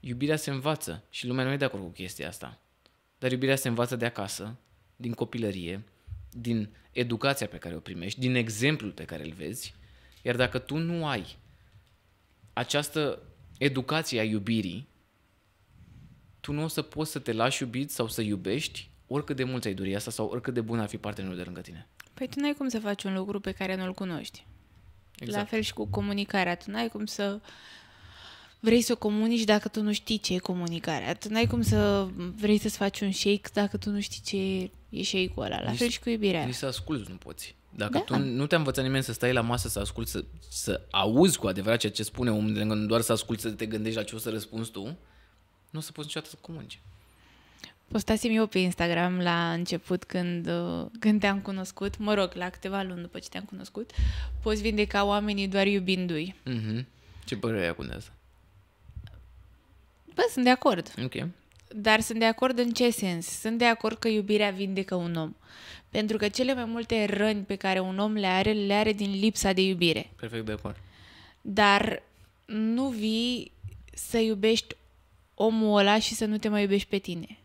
Iubirea se învață și lumea nu e de acord cu chestia asta. Dar iubirea se învață de acasă, din copilărie, din educația pe care o primești, din exemplul pe care îl vezi. Iar dacă tu nu ai această educație a iubirii, tu nu o să poți să te lași iubit sau să iubești oricât de mult ai dori asta sau oricât de bun ar fi partenerul de lângă tine. Păi tu n-ai cum să faci un lucru pe care nu-l cunoști. Exact. La fel și cu comunicarea. Tu n-ai cum să vrei să o comunici dacă tu nu știi ce e comunicarea. Tu n-ai cum să vrei să-ți faci un shake dacă tu nu știi ce e shake-ul ăla. La nici, fel și cu iubirea. Nici să asculți nu poți. Dacă da. tu nu te-a învățat nimeni să stai la masă, să asculți, să, să auzi cu adevărat ceea ce spune omul, doar să asculți, să te gândești la ce o să răspunzi tu, nu o să poți niciodată să comunici. Postasem eu pe Instagram la început când, uh, când te-am cunoscut, mă rog, la câteva luni după ce te-am cunoscut, poți vindeca oamenii doar iubindu-i. Mm-hmm. Ce părere ai acum de asta? Bă, sunt de acord. Ok. Dar sunt de acord în ce sens? Sunt de acord că iubirea vindecă un om. Pentru că cele mai multe răni pe care un om le are, le are din lipsa de iubire. Perfect de acord. Dar nu vii să iubești omul ăla și să nu te mai iubești pe tine.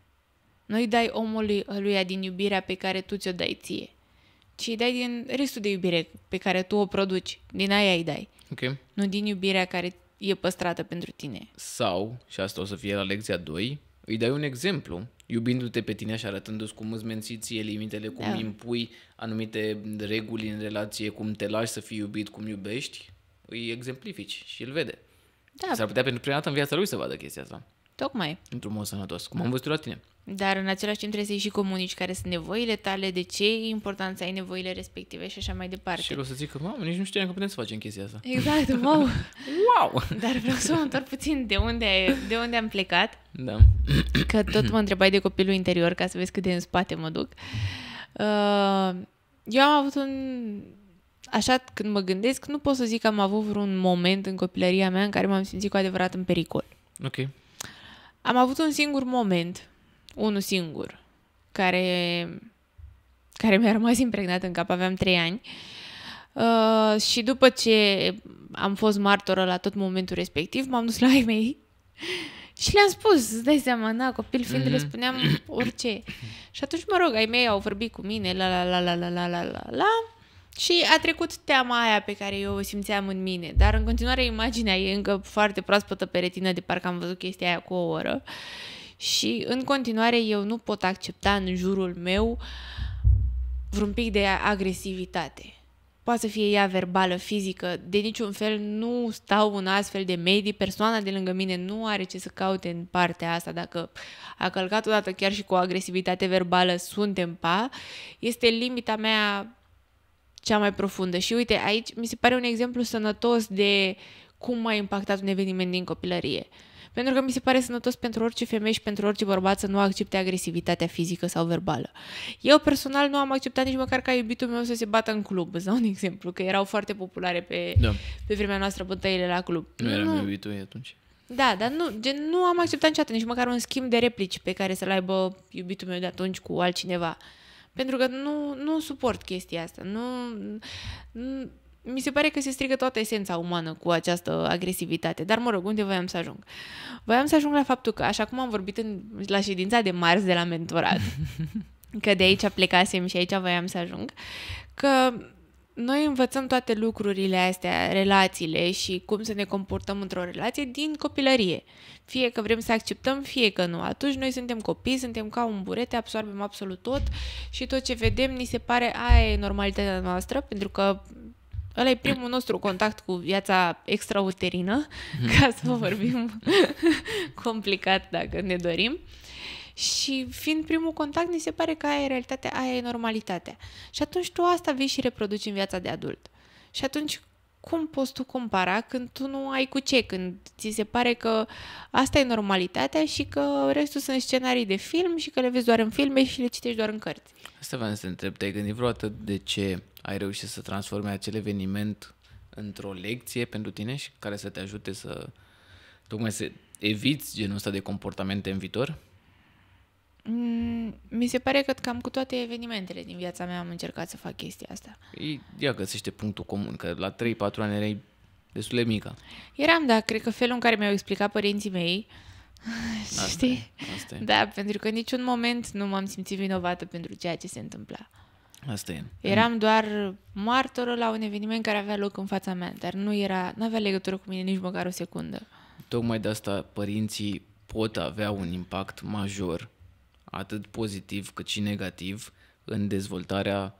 Nu-i dai omului ăluia din iubirea pe care tu ți-o dai ție, ci îi dai din restul de iubire pe care tu o produci. Din aia îi dai. Okay. Nu din iubirea care e păstrată pentru tine. Sau, și asta o să fie la lecția 2, îi dai un exemplu, iubindu-te pe tine și arătându-ți cum îți menții ție limitele, cum da. impui anumite reguli în relație, cum te lași să fii iubit, cum iubești, îi exemplifici și îl vede. Da. S-ar putea pentru prima dată în viața lui să vadă chestia asta. Tocmai. Într-un mod sănătos, cum da. am văzut la tine. Dar în același timp trebuie să-i și comunici care sunt nevoile tale, de ce e important să ai nevoile respective și așa mai departe. Și o să că mamă, nici nu știam că putem să facem chestia asta. Exact, wow! wow! Dar vreau să mă întorc puțin de unde, de unde am plecat. Da. Că tot mă întrebai de copilul interior, ca să vezi cât de în spate mă duc. Uh, eu am avut un... Așa când mă gândesc, nu pot să zic că am avut vreun moment în copilăria mea în care m-am simțit cu adevărat în pericol. Ok. Am avut un singur moment, unul singur, care, care mi-a rămas impregnat în cap, aveam trei ani. Uh, și după ce am fost martoră la tot momentul respectiv, m-am dus la ai mei și le-am spus, îți dai seama, na, copil fiind, mm-hmm. le mhm. spuneam orice. Și atunci, mă rog, ai mei au vorbit cu mine, la la la la la la la la și a trecut teama aia pe care eu o simțeam în mine, dar în continuare imaginea e încă foarte proaspătă pe retină de parcă am văzut chestia aia cu o oră. Și în continuare eu nu pot accepta în jurul meu vreun pic de agresivitate. Poate să fie ea verbală, fizică, de niciun fel nu stau în astfel de medii, persoana de lângă mine nu are ce să caute în partea asta. Dacă a călcat odată chiar și cu o agresivitate verbală, suntem pa, este limita mea cea mai profundă. Și uite, aici mi se pare un exemplu sănătos de cum a impactat un eveniment din copilărie. Pentru că mi se pare sănătos pentru orice femeie și pentru orice bărbat să nu accepte agresivitatea fizică sau verbală. Eu personal nu am acceptat nici măcar ca iubitul meu să se bată în club, sau un exemplu, că erau foarte populare pe, da. pe vremea noastră bătăile la club. Nu eram nu. iubitul atunci. Da, dar nu, gen, nu am acceptat niciodată nici măcar un schimb de replici pe care să-l aibă iubitul meu de atunci cu altcineva. Uh, pentru că nu, nu suport chestia asta. Nu, nu, mi se pare că se strică toată esența umană cu această agresivitate. Dar, mă rog, unde voiam să ajung? Voiam să ajung la faptul că, așa cum am vorbit în, la ședința de marți de la mentorat, că de aici plecasem și aici voiam să ajung, că noi învățăm toate lucrurile astea, relațiile și cum să ne comportăm într-o relație din copilărie. Fie că vrem să acceptăm, fie că nu. Atunci noi suntem copii, suntem ca un burete, absorbem absolut tot și tot ce vedem ni se pare aia e normalitatea noastră, pentru că Ăla e primul nostru contact cu viața extrauterină, ca să vorbim complicat dacă ne dorim. Uh, și fiind primul contact, ni se pare că aia e realitatea, aia e normalitatea. Și atunci tu asta vii și reproduci în viața de adult. Și atunci cum poți tu compara când tu nu ai cu ce, când ți se pare că asta e normalitatea și că restul sunt scenarii de film și că le vezi doar în filme și le citești doar în cărți. Asta vreau să te întreb, te-ai gândit vreodată de ce ai reușit să transforme acel eveniment într-o lecție pentru tine și care să te ajute să tocmai să eviți genul ăsta de comportamente în viitor? Mm, mi se pare că cam cu toate evenimentele din viața mea am încercat să fac chestia asta. Ea găsește punctul comun, că la 3-4 ani erai destul de mică. Eram, da, cred că felul în care mi-au explicat părinții mei, asta știi? Asta e. Da, pentru că niciun moment nu m-am simțit vinovată pentru ceea ce se întâmpla. Asta e. Eram doar martorul la un eveniment care avea loc în fața mea, dar nu era, nu avea legătură cu mine nici măcar o secundă. Tocmai de asta părinții pot avea un impact major atât pozitiv cât și negativ în dezvoltarea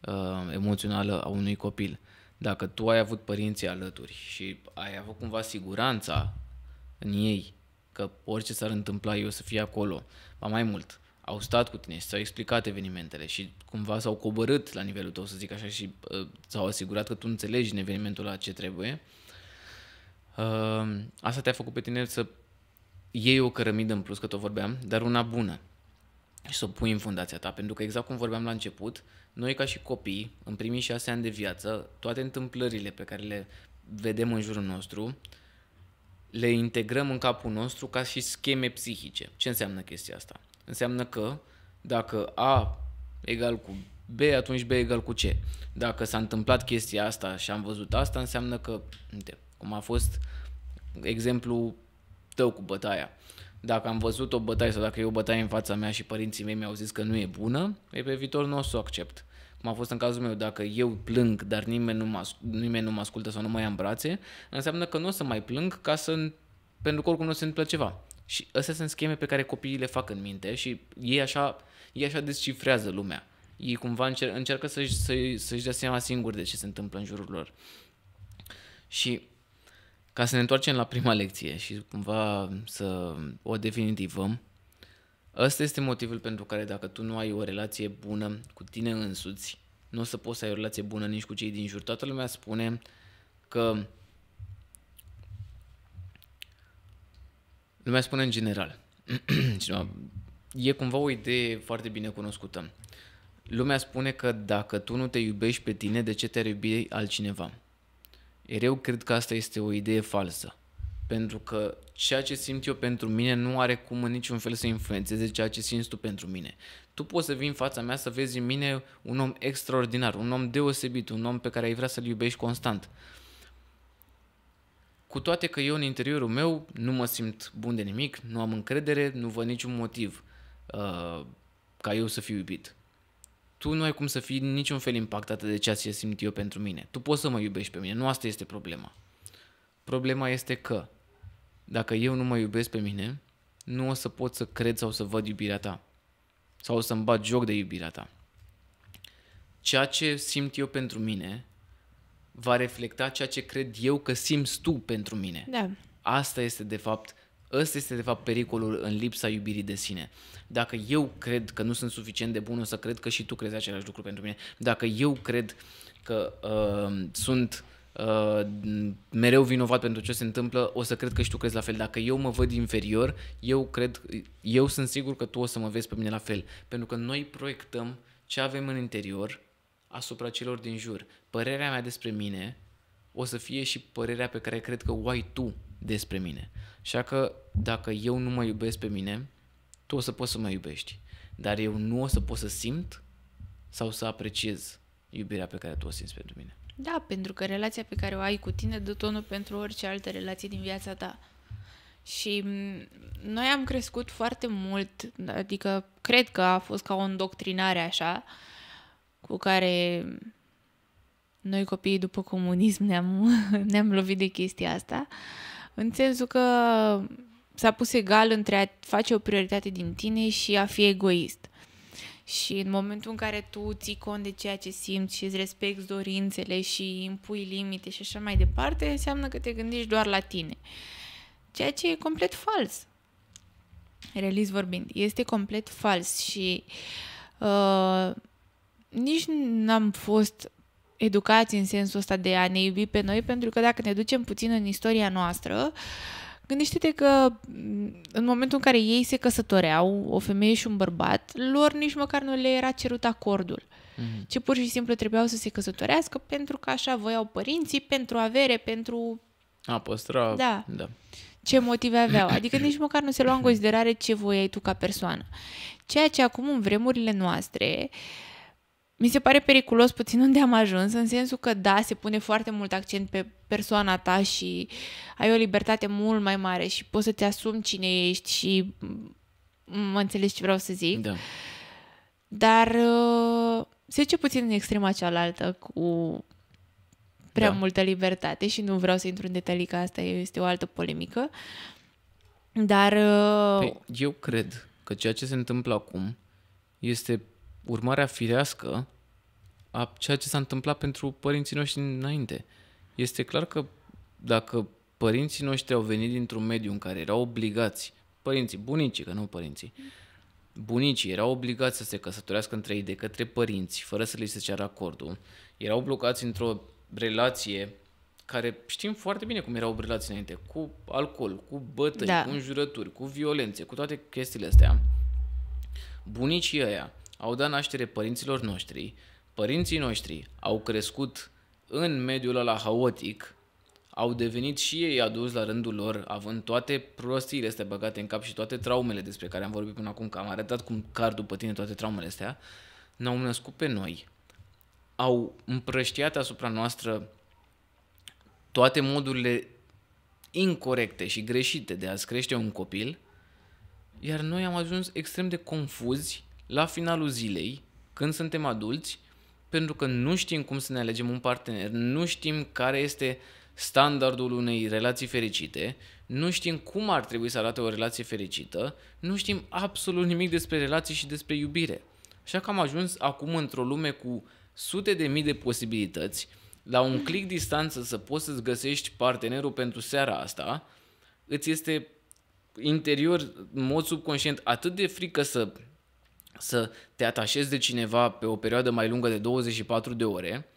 uh, emoțională a unui copil. Dacă tu ai avut părinții alături și ai avut cumva siguranța în ei că orice s-ar întâmpla eu să fie acolo, ba mai mult, au stat cu tine și ți-au explicat evenimentele și cumva s-au coborât la nivelul tău, să zic așa, și uh, s-au asigurat că tu înțelegi în evenimentul la ce trebuie, uh, asta te-a făcut pe tine să iei o cărămidă în plus, că tot vorbeam, dar una bună și să o pui în fundația ta, pentru că exact cum vorbeam la început, noi ca și copii, în primii șase ani de viață, toate întâmplările pe care le vedem în jurul nostru, le integrăm în capul nostru ca și scheme psihice. Ce înseamnă chestia asta? Înseamnă că dacă A egal cu B, atunci B egal cu C. Dacă s-a întâmplat chestia asta și am văzut asta, înseamnă că, uite, cum a fost exemplu tău cu bătaia, dacă am văzut o bătaie sau dacă e o bătaie în fața mea și părinții mei mi-au zis că nu e bună, e pe viitor nu o să o accept. Cum a fost în cazul meu, dacă eu plâng, dar nimeni nu mă, nimeni nu mă ascultă sau nu mă ia în brațe, înseamnă că nu o să mai plâng ca să, pentru că oricum nu se întâmplă ceva. Și astea sunt scheme pe care copiii le fac în minte și ei așa, ei așa descifrează lumea. Ei cumva încer- încearcă să-și, să-și, să-și dea seama singuri de ce se întâmplă în jurul lor. Și ca să ne întoarcem la prima lecție și cumva să o definitivăm, ăsta este motivul pentru care dacă tu nu ai o relație bună cu tine însuți, nu o să poți să ai o relație bună nici cu cei din jur. Toată lumea spune că lumea spune în general. e cumva o idee foarte bine cunoscută. Lumea spune că dacă tu nu te iubești pe tine, de ce te-ar iubi altcineva? eu cred că asta este o idee falsă. Pentru că ceea ce simt eu pentru mine nu are cum în niciun fel să influențeze ceea ce simți tu pentru mine. Tu poți să vii în fața mea să vezi în mine un om extraordinar, un om deosebit, un om pe care ai vrea să-l iubești constant. Cu toate că eu în interiorul meu nu mă simt bun de nimic, nu am încredere, nu văd niciun motiv uh, ca eu să fiu iubit tu nu ai cum să fii niciun fel impactată de ceea ce simt eu pentru mine. Tu poți să mă iubești pe mine, nu asta este problema. Problema este că dacă eu nu mă iubesc pe mine, nu o să pot să cred sau să văd iubirea ta. Sau o să-mi bat joc de iubirea ta. Ceea ce simt eu pentru mine va reflecta ceea ce cred eu că simți tu pentru mine. Da. Asta este, de fapt, Ăsta este, de fapt, pericolul în lipsa iubirii de sine. Dacă eu cred că nu sunt suficient de bun, o să cred că și tu crezi același lucru pentru mine. Dacă eu cred că uh, sunt uh, mereu vinovat pentru ce se întâmplă, o să cred că și tu crezi la fel. Dacă eu mă văd inferior, eu cred, eu sunt sigur că tu o să mă vezi pe mine la fel. Pentru că noi proiectăm ce avem în interior asupra celor din jur. Părerea mea despre mine o să fie și părerea pe care cred că o ai tu despre mine. Așa că dacă eu nu mă iubesc pe mine, tu o să poți să mă iubești. Dar eu nu o să pot să simt sau să apreciez iubirea pe care tu o simți pentru mine. Da, pentru că relația pe care o ai cu tine dă tonul pentru orice altă relație din viața ta. Și noi am crescut foarte mult, adică cred că a fost ca o îndoctrinare așa, cu care noi copiii după comunism ne-am, ne-am lovit de chestia asta. Uh, în sensul că s-a pus egal între a face o prioritate din tine și a fi egoist. Și în momentul în care tu ții cont de ceea ce simți și îți respecti dorințele și impui limite și așa mai departe, înseamnă că te gândești doar la tine. Ceea ce e complet fals. Realist vorbind, este complet fals și uh, nici n-am fost educați în sensul ăsta de a ne iubi pe noi, pentru că dacă ne ducem puțin în istoria noastră, gândește-te că mm, în momentul în care ei se căsătoreau, o femeie și un bărbat, lor nici măcar nu le era cerut acordul. Mm-hmm. Ci pur și simplu trebuiau să se căsătorească pentru că așa voiau părinții, pentru avere, pentru... A păstra... Da. da ce motive aveau. Adică nici măcar nu se lua în considerare ce voiai tu ca persoană. Ceea ce acum în vremurile noastre uh, mi se pare periculos puțin unde am ajuns, în sensul că da, se pune foarte mult accent pe persoana ta și ai o libertate mult mai mare și poți să te asumi cine ești și mă înțelegi ce vreau să zic. Da. Dar uh, se duce puțin în extrema cealaltă cu prea da. multă libertate și nu vreau să intru în detalii că asta este o altă polemică. Dar... Uh, păi, eu cred că ceea ce se întâmplă acum este urmarea firească a ceea ce s-a întâmplat pentru părinții noștri înainte. Este clar că dacă părinții noștri au venit dintr-un mediu în care erau obligați, părinții, bunicii, că nu părinții, bunicii erau obligați să se căsătorească între ei de către părinți, fără să li se ceară acordul, erau blocați într-o relație care știm foarte bine cum erau relații înainte, cu alcool, cu bătăi, da. cu înjurături, cu violențe, cu toate chestiile astea. Bunicii ăia au dat naștere părinților noștri, părinții noștri au crescut în mediul ăla haotic, au devenit și ei adus la rândul lor, având toate prostiile astea băgate în cap și toate traumele despre care am vorbit până acum, că am arătat cum car după tine toate traumele astea, ne-au născut pe noi, au împrăștiat asupra noastră toate modurile incorrecte și greșite de a-ți crește un copil, iar noi am ajuns extrem de confuzi la finalul zilei, când suntem adulți, pentru că nu știm cum să ne alegem un partener, nu știm care este standardul unei relații fericite, nu știm cum ar trebui să arate o relație fericită, nu știm absolut nimic despre relații și despre iubire. Așa că am ajuns acum într-o lume cu sute de mii de posibilități, la un clic distanță să poți să-ți găsești partenerul pentru seara asta, îți este interior, în mod subconștient, atât de frică să să te atașezi de cineva pe o perioadă mai lungă de 24 de ore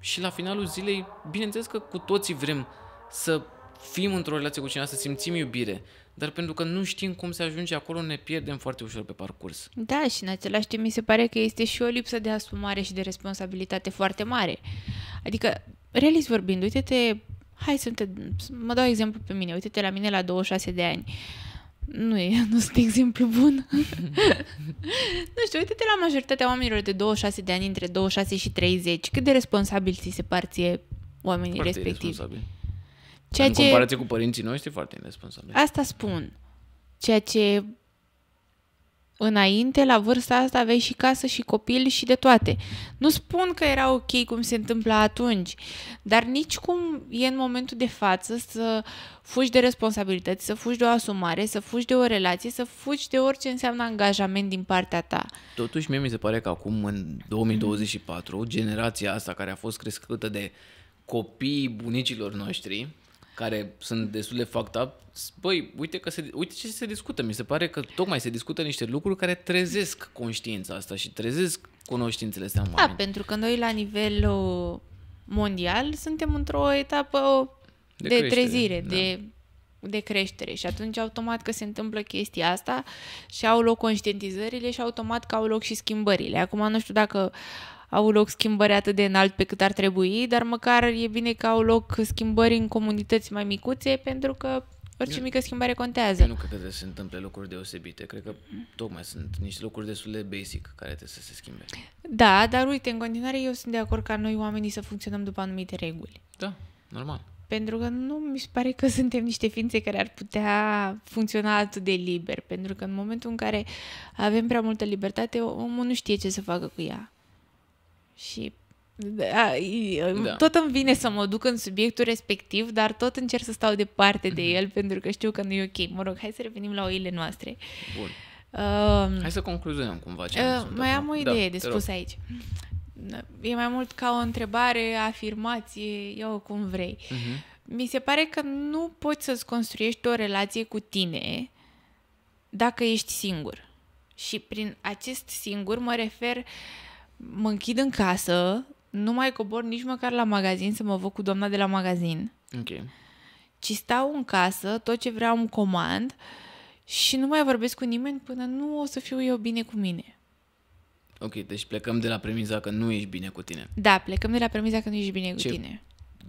și la finalul zilei, bineînțeles că cu toții vrem să fim într-o relație cu cineva, să simțim iubire, dar pentru că nu știm cum se ajunge acolo, ne pierdem foarte ușor pe parcurs. Da, și în același timp mi se pare că este și o lipsă de asumare și de responsabilitate foarte mare. Adică, realist vorbind, uite-te, hai să te, mă dau exemplu pe mine, uite-te la mine la 26 de ani. Uh, nu e, nu sunt exemplu bun. nu știu, uite-te la majoritatea oamenilor de 26 de ani, între 26 și 30, cât de responsabil ți se parție oamenii foarte respectivi. Foarte Ceea în ce... comparație cu părinții noștri, foarte irresponsabil. Asta spun. Ceea ce înainte, la vârsta asta aveai și casă și copil și de toate. Nu spun că era ok cum se întâmpla atunci, dar nici cum e în momentul de față să fugi de responsabilități, să fugi de o asumare, să fugi de o relație, să fugi de orice înseamnă angajament din partea ta. Totuși, mie mi se pare că acum, în 2024, generația asta care a fost crescută de copiii bunicilor noștri, care sunt destul de fucked up, băi, uite, că se, uite ce se discută. Mi se pare că tocmai se discută niște lucruri care trezesc conștiința asta și trezesc cunoștințele astea în Da, oameni. pentru că noi la nivel uh, mondial suntem într-o etapă de, de creștere, trezire, da. de de creștere și atunci automat că se întâmplă chestia asta și au loc conștientizările și automat că au loc și schimbările. Acum nu știu dacă uh, au loc schimbări atât de înalt pe cât ar trebui, dar măcar e bine că au loc schimbări în comunități mai micuțe, pentru că orice eu, mică schimbare contează. Eu nu cred că se întâmple lucruri deosebite, cred că tocmai sunt niște lucruri destul de basic care trebuie să se schimbe. Da, dar uite, în continuare eu sunt de acord ca noi oamenii să funcționăm după anumite reguli. Da, normal. Pentru că nu mi se pare că suntem niște ființe care ar putea funcționa atât de liber. Pentru că în momentul în care avem prea multă libertate, omul nu știe ce să facă cu ea și da, da. tot îmi vine să mă duc în subiectul respectiv, dar tot încerc să stau departe de mhm. el pentru că știu că nu e ok. Mă rog, hai să revenim la oile noastre. Bun. Uh, hai să concluzionăm cumva ce uh, Mai am o da, idee da, de spus aici. Da, e mai mult ca o întrebare, afirmație, eu cum vrei. Mm-hmm. Mi se pare că nu poți să-ți construiești o relație cu tine dacă ești singur. Și prin acest singur mă refer uh, mă închid în casă, nu mai cobor nici măcar la magazin să mă văd cu doamna de la magazin. Ok. Ci stau în casă, tot ce vreau îmi comand și nu mai vorbesc cu nimeni până nu o să fiu eu bine cu mine. Ok, deci plecăm de la premiza că nu ești bine cu tine. Da, plecăm de la premiza că nu ești bine ce, cu tine.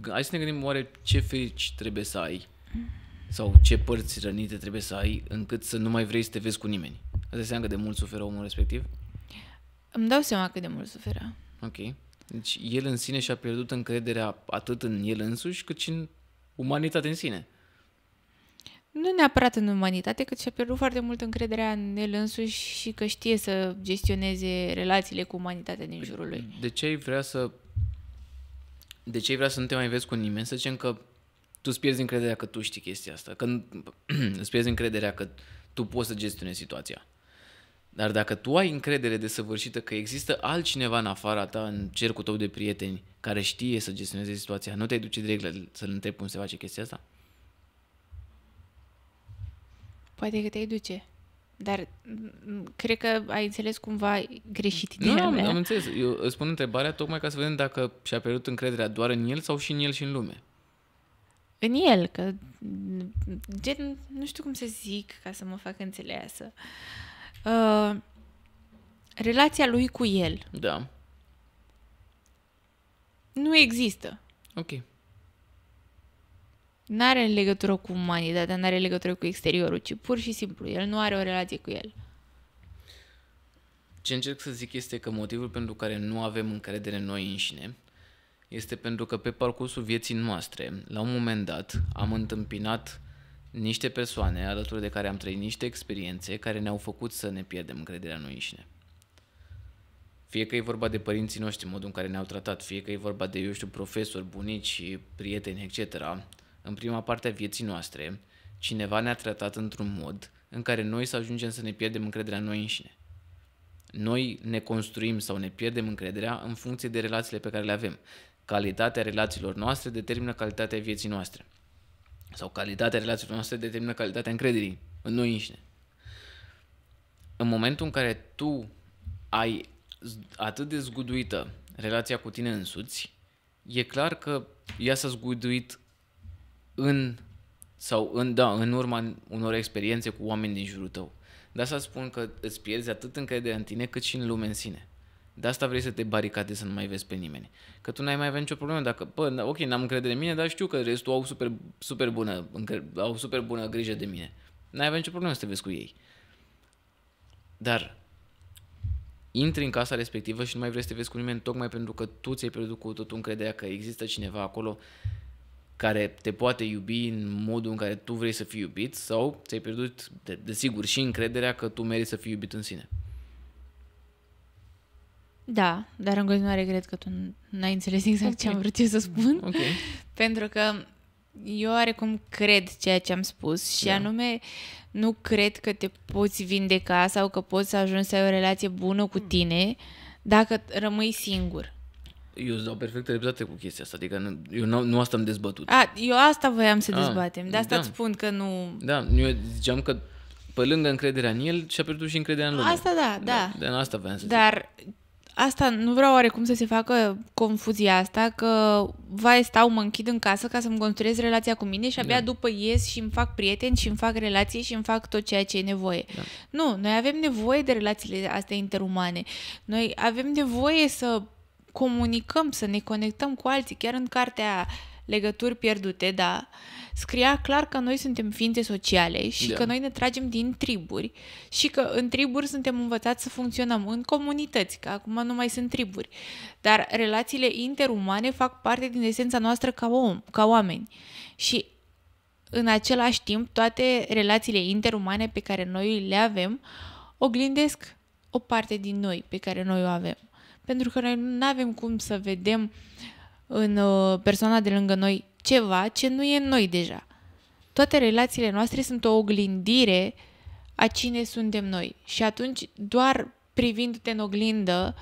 Hai să ne gândim oare ce frici trebuie să ai sau ce părți rănite trebuie să ai încât să nu mai vrei să te vezi cu nimeni. Asta înseamnă că de mult suferă omul respectiv? Îmi dau seama cât de mult suferea. Ok. Deci el în sine și-a pierdut încrederea atât în el însuși, cât și în umanitate în sine. Nu neapărat în umanitate, cât și-a pierdut foarte mult încrederea în el însuși și că știe să gestioneze relațiile cu umanitatea din jurul lui. De ce ai vrea să... De ce ai vrea să nu te mai vezi cu nimeni? Să zicem că tu îți pierzi încrederea că tu știi chestia asta, Când îți pierzi încrederea că tu poți să gestionezi situația. Dar dacă tu ai încredere desăvârșită că există altcineva în afara ta, în cercul tău de prieteni, care știe să gestioneze situația, nu te duci direct să-l întrebi cum se face chestia asta? Poate că te-ai duce. Dar mm, cred că ai înțeles cumva greșit din Nu, am, am înțeles. Eu îți spun întrebarea tocmai ca să vedem dacă și-a pierdut încrederea doar în el sau și în el și în lume. În el, că gen, nu știu cum să zic ca să mă fac înțeleasă. Uh, Uh, relația lui cu el. Da. Nu există. Ok. Nu are legătură cu umanitatea, nu are legătură cu exteriorul, ci pur și simplu el nu are o relație cu el. Ce încerc să zic este că motivul pentru care nu avem încredere noi înșine este pentru că pe parcursul vieții noastre, la un moment dat, am întâmpinat niște persoane alături de care am trăit niște experiențe care ne-au făcut să ne pierdem încrederea în noi înșine. Fie că e vorba de părinții noștri, modul în care ne-au tratat, fie că e vorba de, eu știu, profesori, bunici, prieteni, etc., în prima parte a vieții noastre, cineva ne-a tratat într-un mod în care noi să ajungem să ne pierdem încrederea în noi înșine. Noi ne construim sau ne pierdem încrederea în funcție de relațiile pe care le avem. Calitatea relațiilor noastre determină calitatea vieții noastre sau calitatea relațiilor noastre determină calitatea încrederii în noi înșine. În momentul în care tu ai atât de zguduită relația cu tine însuți, e clar că ea s-a zguduit în sau în, da, în urma unor experiențe cu oameni din jurul tău. De asta spun că îți pierzi atât încrederea în tine cât și în lume în sine. De asta vrei să te baricadezi, să nu mai vezi pe nimeni. Că tu n-ai mai avea nicio problemă dacă, bă, ok, n-am încredere în mine, dar știu că restul au super, super bună, au super bună grijă de mine. N-ai avea nicio problemă să te vezi cu ei. Dar intri în casa respectivă și nu mai vrei să te vezi cu nimeni tocmai pentru că tu ți-ai pierdut cu totul încrederea că există cineva acolo care te poate iubi în modul în care tu vrei să fii iubit sau ți-ai pierdut, desigur, de și încrederea că tu meriți să fii iubit în sine. Da, dar în continuare cred că tu n-ai înțeles exact okay. ce am vrut eu să spun. Okay. Pentru că eu oarecum cred ceea ce am spus și yeah. Da. anume nu cred că te poți vindeca sau că poți să ajungi să ai o relație bună cu hmm. tine dacă rămâi singur. Eu îți dau perfectă dreptate cu chestia asta, adică eu nu, nu asta am dezbătut. A, eu asta voiam să A, ah, dezbatem, de asta da. îți spun că nu... Da, eu ziceam că pe lângă încrederea în el și-a pierdut și încrederea în lume. Asta da, da. da de da, asta voiam să Dar zic asta nu vreau oarecum să se facă confuzia asta că vai stau, mă închid în casă ca să-mi construiesc relația cu mine și abia da. după ies și îmi fac prieteni și îmi fac relații și îmi fac tot ceea ce e nevoie. Da. Nu, noi avem nevoie de relațiile astea interumane. Noi avem nevoie să comunicăm, să ne conectăm cu alții. Chiar în cartea uh, legături pierdute, da, scria clar că noi suntem ființe sociale și da. că noi ne tragem din triburi și că în triburi suntem învățați să funcționăm în comunități, că acum nu mai sunt triburi. Dar relațiile interumane fac parte din esența noastră ca om, ca oameni. Și în același timp, toate relațiile interumane pe care noi le avem oglindesc o parte din noi pe care noi o avem. Pentru că noi nu avem cum să vedem uh, în uh, persoana de lângă noi ceva ce nu e în noi deja. Toate relațiile noastre sunt o oglindire a cine suntem noi. Și atunci, doar privindu-te în oglindă,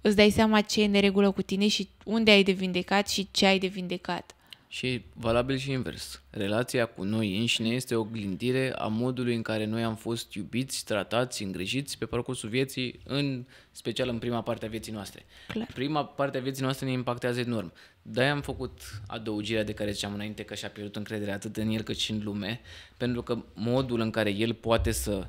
îți dai seama ce e în regulă cu tine și unde ai de vindecat și ce ai de vindecat. Și valabil și invers. Relația cu noi înșine este o glindire a modului în care noi am fost iubiți, tratați, îngrijiți pe parcursul vieții, în special în prima parte a vieții noastre. Clar. Prima parte a vieții noastre ne impactează enorm. de am făcut adăugirea de care ziceam înainte că și-a pierdut încrederea atât în el cât și în lume, pentru că modul în care el poate să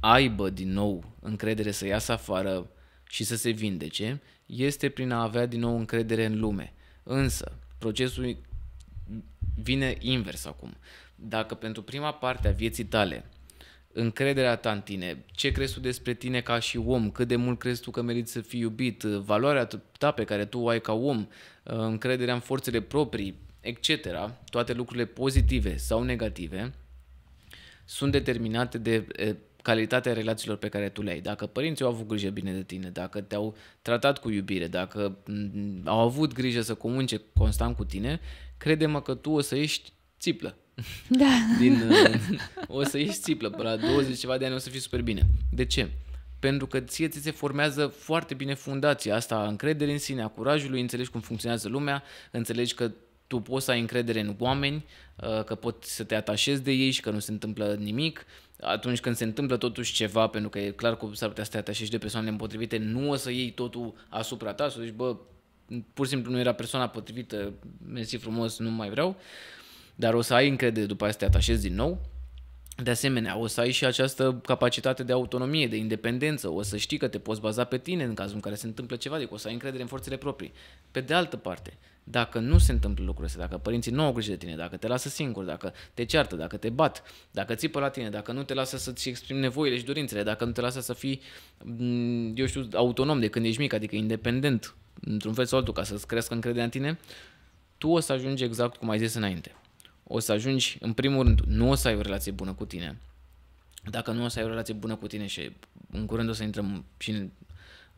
aibă din nou încredere să iasă afară și să se vindece, este prin a avea din nou încredere în lume. Însă, procesul vine invers acum. Dacă pentru prima parte a vieții tale încrederea ta în tine, ce crezi tu despre tine ca și om, cât de mult crezi tu că meriți să fii iubit, valoarea ta pe care tu o ai ca om, încrederea în forțele proprii, etc., toate lucrurile pozitive sau negative, sunt determinate de calitatea relațiilor pe care tu le-ai. Dacă părinții au avut grijă bine de tine, dacă te-au tratat cu iubire, dacă mm, au avut grijă să comunice constant cu tine, crede-mă că tu o să ești țiplă. Da. Din, uh, o să ieși țiplă. La 20 ceva de ani o să fii super bine. De ce? pentru că ție ți se formează foarte bine fundația asta încredere în sine, a curajului, înțelegi cum funcționează lumea, înțelegi că tu poți să ai încredere în oameni, uh, că poți să te atașezi de ei și că nu se întâmplă nimic, atunci când se întâmplă totuși ceva, pentru că e clar că s-ar putea să te atașești de persoane împotrivite, nu o să iei totul asupra ta, să zici, bă, pur și simplu nu era persoana potrivită, mersi frumos, nu mai vreau, dar o să ai încredere după asta să te atașezi din nou. De asemenea, o să ai și această capacitate de autonomie, de independență, o să știi că te poți baza pe tine în cazul în care se întâmplă ceva, adică o să ai încredere în forțele proprii. Pe de altă parte, dacă nu se întâmplă lucrurile astea, dacă părinții nu au grijă de tine, dacă te lasă singur, dacă te ceartă, dacă te bat, dacă țipă la tine, dacă nu te lasă să-ți exprimi nevoile și dorințele, dacă nu te lasă să fii, mm, eu știu, autonom de când ești mic, adică independent, într-un fel sau altul, ca să-ți crească încrederea în tine, tu o să ajungi exact cum ai zis înainte. O să ajungi, în primul rând, nu o să ai o relație bună cu tine. Dacă nu o să ai o relație bună cu tine și în curând o să intrăm și în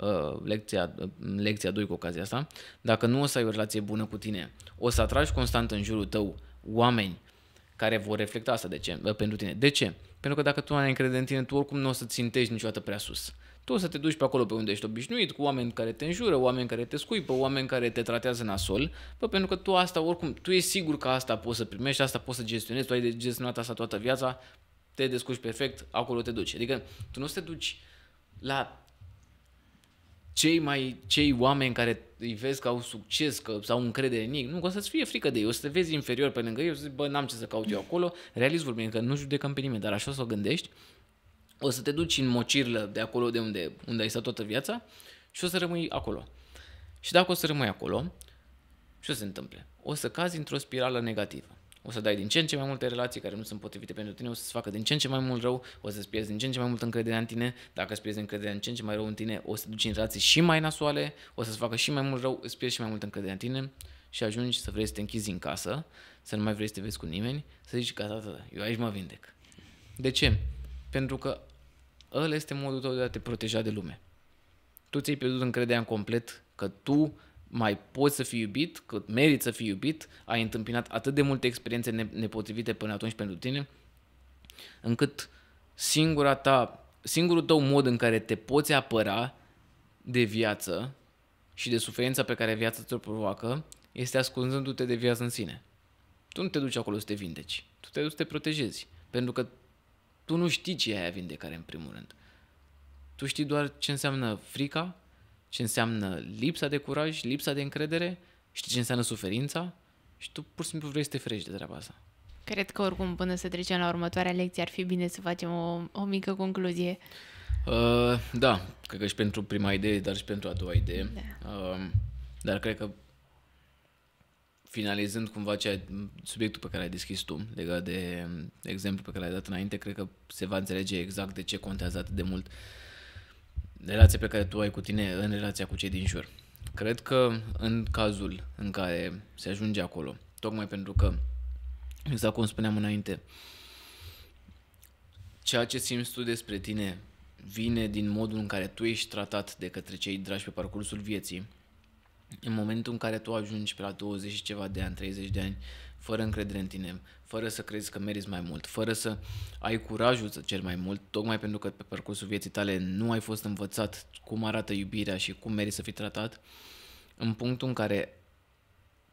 Uh, lecția, uh, lecția 2 cu ocazia asta, dacă nu o să ai o relație bună cu tine, o să atragi constant în jurul tău oameni care vor reflecta asta de ce, uh, pentru tine. De ce? Pentru că dacă tu nu ai încredere în tine, tu oricum nu o să țintești niciodată prea sus. Tu o să te duci pe acolo pe unde ești obișnuit, cu oameni care te înjură, oameni care te scuipă, oameni care te tratează nasol, bă, pentru că tu asta oricum, tu ești sigur că asta poți să primești, asta poți să gestionezi, tu ai de gestionat asta toată viața, te descurci perfect, acolo te duci. Adică tu nu o să te duci la cei mai cei oameni care îi vezi că au succes că, sau încredere în ei, nu, că o să-ți fie frică de ei, o să te vezi inferior pe lângă ei, o să zici, bă, n-am ce să caut eu acolo, realist vorbind, că nu judecăm pe nimeni, dar așa o să o gândești, o să te duci în mocirlă de acolo de unde, unde ai stat toată viața și o să rămâi acolo. Și dacă o să rămâi acolo, ce o să se întâmple? O să cazi într-o spirală negativă o să dai din ce în ce mai multe relații care nu sunt potrivite pentru tine, o să-ți facă din ce în ce mai mult rău, o să-ți pierzi din ce în ce mai mult încredere în tine, dacă îți pierzi încrederea în ce în ce mai rău în tine, o să duci în relații și mai nasoale, o să-ți facă și mai mult rău, îți pierzi și mai mult încredere în tine și ajungi să vrei să te închizi în casă, să nu mai vrei să te vezi cu nimeni, să zici, că tata, eu aici mă vindec. De ce? Pentru că ăla este modul tău de a te proteja de lume. Tu ți-ai pierdut încrederea în complet că tu mai poți să fii iubit, că meriți să fii iubit, ai întâmpinat atât de multe experiențe nepotrivite până atunci pentru tine, încât singura ta, singurul tău mod în care te poți apăra de viață și de suferința pe care viața ți-o provoacă este ascunzându-te de viață în sine. Tu nu te duci acolo să te vindeci, tu te duci să te protejezi, pentru că tu nu știi ce e aia vindecare în primul rând. Tu știi doar ce înseamnă frica, ce înseamnă lipsa de curaj, lipsa de încredere, știi ce înseamnă suferința și tu pur și simplu vrei să te ferești de treaba asta. Cred că oricum până să trecem la următoarea lecție ar fi bine să facem o, o mică concluzie. Uh, da, cred că și pentru prima idee, dar și pentru a doua idee. Da. Uh, dar cred că finalizând cumva ce subiectul pe care ai deschis tu, legat de um, exemplu pe care l-ai dat înainte, cred că se va înțelege exact de ce contează atât de mult uh, relația pe care tu ai cu tine în relația cu cei din jur. Cred că în cazul în care se ajunge acolo, tocmai pentru că, exact cum spuneam înainte, ceea ce simți tu despre tine vine din modul în care tu ești tratat de către cei dragi pe parcursul vieții, în momentul în care tu ajungi pe la 20 și ceva de ani, 30 de ani, fără încredere în tine, fără să crezi că meriți mai mult, fără să ai curajul să ceri mai mult, tocmai pentru că pe parcursul vieții tale nu ai fost învățat cum arată iubirea și cum meriți să fii tratat, în punctul în care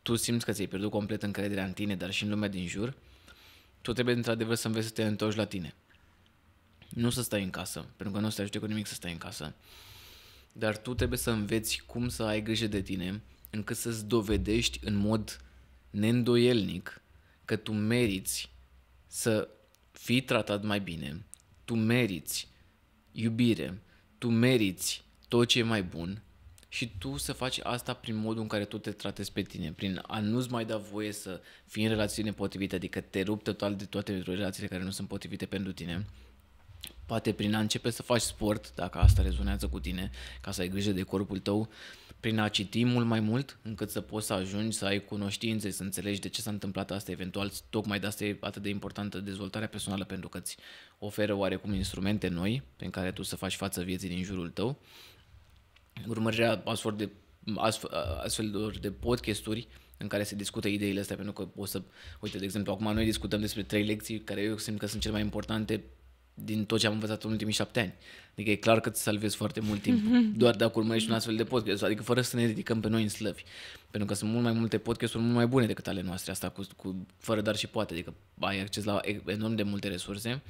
tu simți că ți-ai pierdut complet încrederea în tine, dar și în lumea din jur, tu trebuie într-adevăr să înveți să te întorci la tine. Nu să stai în casă, pentru că nu o să te ajute cu nimic să stai în casă. Dar tu trebuie să înveți cum să ai grijă de tine, încât să-ți dovedești în mod neîndoielnic că tu meriți să fii tratat mai bine, tu meriți iubire, tu meriți tot ce e mai bun și tu să faci asta prin modul în care tu te tratezi pe tine, prin a nu-ți mai da voie să fii în relații nepotrivite, adică te rupi total de toate relațiile care nu sunt potrivite pentru tine poate prin a începe să faci sport, dacă asta rezonează cu tine, ca să ai grijă de corpul tău, prin a citi mult mai mult, încât să poți să ajungi să ai cunoștințe, să înțelegi de ce s-a întâmplat asta eventual, tocmai de asta e atât de importantă dezvoltarea personală, pentru că îți oferă oarecum instrumente noi prin care tu să faci față vieții din jurul tău. Urmărirea astfel de, astfel de podcasturi în care se discută ideile astea, pentru că o să, uite, de exemplu, acum noi discutăm despre trei lecții care eu simt că sunt cele mai importante din tot ce am învățat în ultimii șapte ani. Adică e clar că îți salvezi foarte mult timp doar dacă urmărești un astfel de podcast, adică fără să ne ridicăm pe noi în slăvi. Pentru că sunt mult mai multe podcasturi mult mai bune decât ale noastre, asta cu, cu fără dar și poate, adică ai acces la enorm de multe resurse.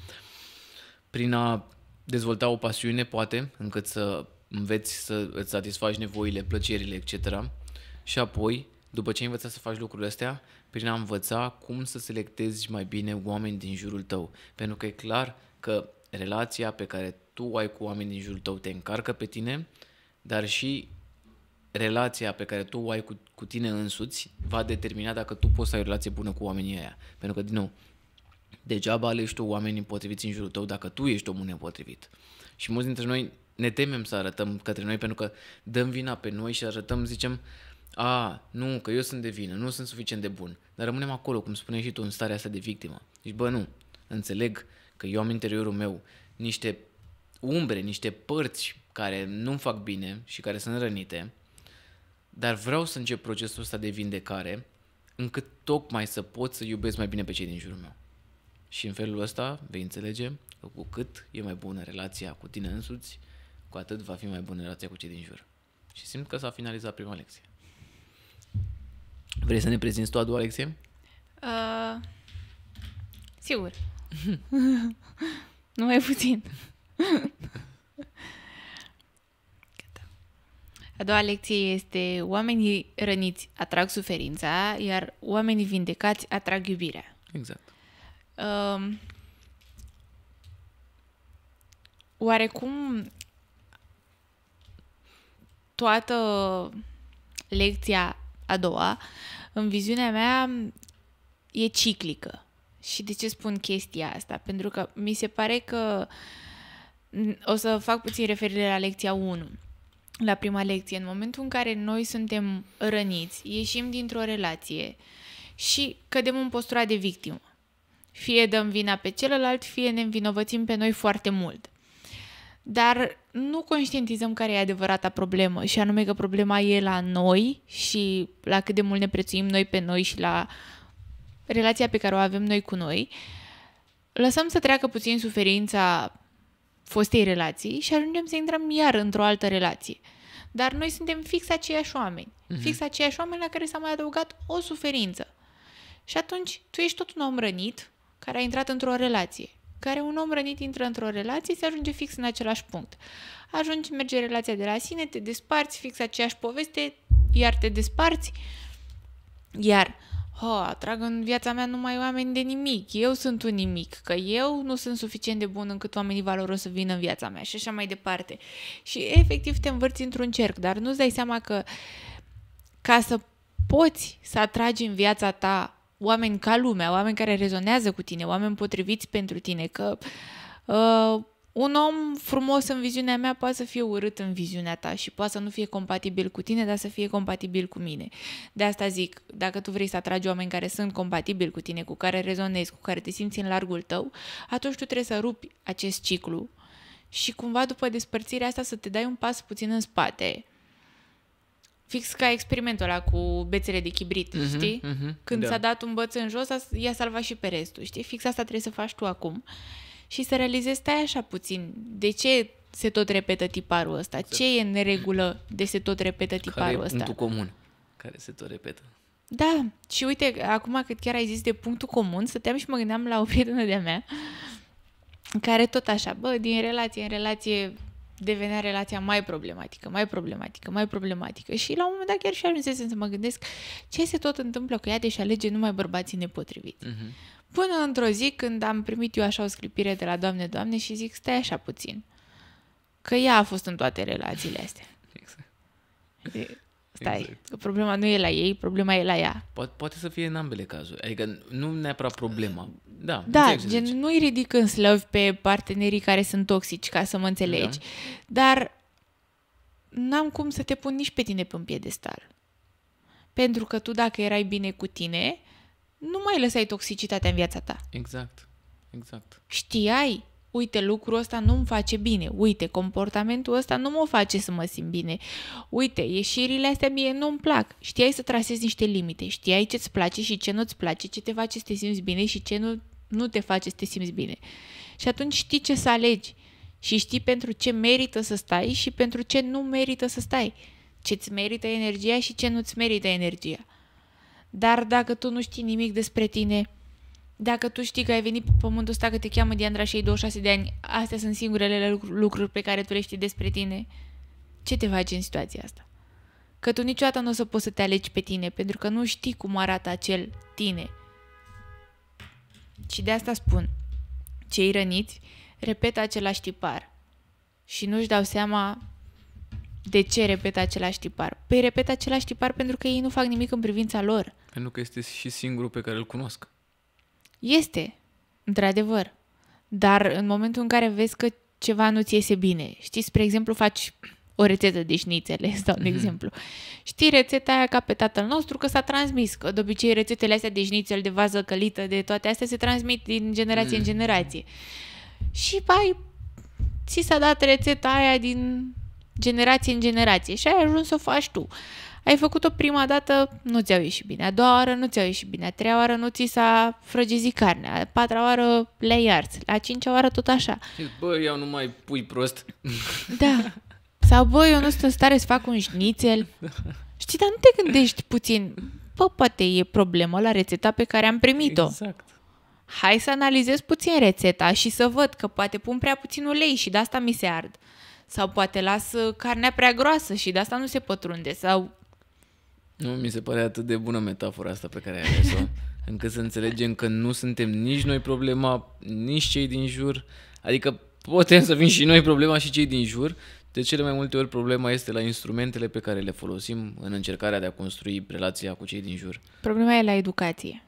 Prin a dezvolta o pasiune, poate, încât să înveți să îți satisfaci nevoile, plăcerile, etc. Și apoi, după ce ai învățat să faci lucrurile astea, prin a învăța cum să selectezi mai bine oameni din jurul tău. Pentru că e clar că relația pe care tu o ai cu oamenii din jurul tău te încarcă pe tine, dar și relația pe care tu o ai cu, cu tine însuți va determina dacă tu poți să ai o relație bună cu oamenii aia. Pentru că, din nou, degeaba alegi tu oamenii potriviți în jurul tău dacă tu ești omul nepotrivit. Și mulți dintre noi ne temem să arătăm către noi pentru că dăm vina pe noi și arătăm, zicem, a, nu, că eu sunt de vină, nu sunt suficient de bun. Dar rămânem acolo, cum spuneai și tu, în starea asta de victimă. Deci, bă, nu, înțeleg că eu am interiorul meu niște umbre, niște părți care nu-mi fac bine și care sunt rănite, dar vreau să încep procesul ăsta de vindecare încât tocmai să pot să iubesc mai bine pe cei din jurul meu. Și în felul ăsta vei înțelege că cu cât e mai bună relația cu tine însuți, cu atât va fi mai bună relația cu cei din jur. Și simt că s-a finalizat prima lecție. Vrei să ne prezinți tu a doua lecție? Uh, sigur. nu mai puțin. A doua lecție este oamenii răniți atrag suferința, iar oamenii vindecați atrag iubirea. Exact. Um, oarecum toată lecția a doua, în viziunea mea, e ciclică. Și de ce spun chestia asta? Pentru că mi se pare că mm, o să fac puțin referire la lecția 1 la prima lecție, în momentul în care noi suntem răniți, ieșim dintr-o relație și cădem în postura de victimă. Fie dăm vina pe celălalt, fie ne învinovățim pe noi foarte mult. Dar nu conștientizăm care e adevărata problemă și anume că problema e la noi și la cât de mult ne prețuim noi pe noi și la relația pe care o avem noi cu noi, lăsăm să treacă puțin suferința fostei relații și ajungem să intrăm iar într-o altă relație. Dar noi suntem fix aceiași oameni. Mm-hmm. Fix aceiași oameni la care s-a mai adăugat o suferință. Și atunci tu ești tot un om rănit care a intrat într-o relație. Care un om rănit intră într-o relație și ajunge fix în același punct. Ajungi, merge relația de la sine, te desparți, fix aceeași poveste, iar te desparți. Iar Ha, atrag în viața mea numai oameni de nimic, eu sunt un nimic, că eu nu sunt suficient de bun încât oamenii valoroși să vină în viața mea și așa mai departe. Și efectiv te învârți într-un cerc, dar nu-ți dai seama că ca să poți să atragi în viața ta oameni ca lumea, oameni care rezonează cu tine, oameni potriviți pentru tine, că uh, un om frumos în viziunea mea poate să fie urât în viziunea ta și poate să nu fie compatibil cu tine, dar să fie compatibil cu mine. De asta zic, dacă tu vrei să atragi oameni care sunt compatibili cu tine, cu care rezonezi, cu care te simți în largul tău, atunci tu trebuie să rupi acest ciclu și cumva după despărțirea asta să te dai un pas puțin în spate. Fix ca experimentul ăla cu bețele de chibrit, uh-huh, știi? Uh-huh, Când da. s-a dat un băț în jos, i-a salvat și pe restul, știi? Fix asta trebuie să faci tu acum și să realizezi, stai așa puțin, de ce se tot repetă tiparul ăsta? Exact. Ce e în regulă de se tot repetă tiparul care ăsta? Care comun care se tot repetă. Da, și uite, acum că chiar ai zis de punctul comun, stăteam și mă gândeam la o prietenă de-a mea care tot așa, bă, din relație în relație devenea relația mai problematică, mai problematică, mai problematică și la un moment dat chiar și ajunsesem să mă gândesc ce se tot întâmplă cu ea, deși alege numai bărbații nepotriviți. Uh-huh. Până într-o zi când am primit eu așa o sclipire de la Doamne, Doamne și zic, stai așa puțin. Că ea a fost în toate relațiile astea. Exact. stai, exact. că problema nu e la ei, problema e la ea. Po- poate să fie în ambele cazuri. Adică nu neapărat problema. Da, da gen, nu-i ridic în slăvi pe partenerii care sunt toxici, ca să mă înțelegi. Da. Dar n-am cum să te pun nici pe tine pe un piedestal. Pentru că tu dacă erai bine cu tine, nu mai lăsai toxicitatea în viața ta. Exact, exact. Știai, uite, lucrul ăsta nu-mi face bine, uite, comportamentul ăsta nu mă face să mă simt bine, uite, ieșirile astea mie nu-mi plac. Știai să trasezi niște limite, știai ce-ți place și ce nu-ți place, ce te face să te simți bine și ce nu, nu te face să te simți bine. Și atunci știi ce să alegi și știi pentru ce merită să stai și pentru ce nu merită să stai, ce-ți merită energia și ce nu-ți merită energia. Dar dacă tu nu știi nimic despre tine, dacă tu știi că ai venit pe pământul ăsta, că te cheamă Diandra și ai 26 de ani, astea sunt singurele lucruri pe care tu le știi despre tine, ce te faci în situația asta? Că tu niciodată nu o să poți să te alegi pe tine, pentru că nu știi cum arată acel tine. Și de asta spun, cei răniți repetă același tipar și nu-și dau seama de ce repetă același tipar. Păi repetă același tipar pentru că ei nu fac nimic în privința lor. Pentru că este și singurul pe care îl cunosc. Este, într-adevăr. Dar în momentul în care vezi că ceva nu ți iese bine, știi, spre exemplu, faci o rețetă de șnițele, sau un mm-hmm. exemplu. Știi rețeta aia ca pe tatăl nostru că s-a transmis, că de obicei rețetele astea de șnițel, de vază călită, de toate astea se transmit din generație mm. în mhm. generație. Și pai, ți s-a dat rețeta aia din generație în generație și ai ajuns să o faci tu ai făcut-o prima dată, nu ți-au ieșit bine, a doua oară nu ți-au ieșit bine, a treia oară nu ți s-a frăgezit carnea, a patra oară le-ai a cincea oară tot așa. Bă, eu nu mai pui prost. Da. Sau, bă, eu nu sunt în stare să fac un șnițel. Știi, dar nu te gândești puțin, bă, poate e problemă la rețeta pe care am primit-o. Exact. Hai să analizez puțin rețeta și să văd că poate pun prea puțin ulei și de asta mi se ard. Sau poate las carnea prea groasă și de asta nu se pătrunde. Sau nu, mi se pare atât de bună metafora asta pe care ai ales-o, încât să înțelegem că nu suntem nici noi problema, nici cei din jur, adică putem să fim și noi problema și cei din jur, de cele mai multe ori problema este la instrumentele pe care le folosim în încercarea de a construi relația cu cei din jur. Problema e la educație.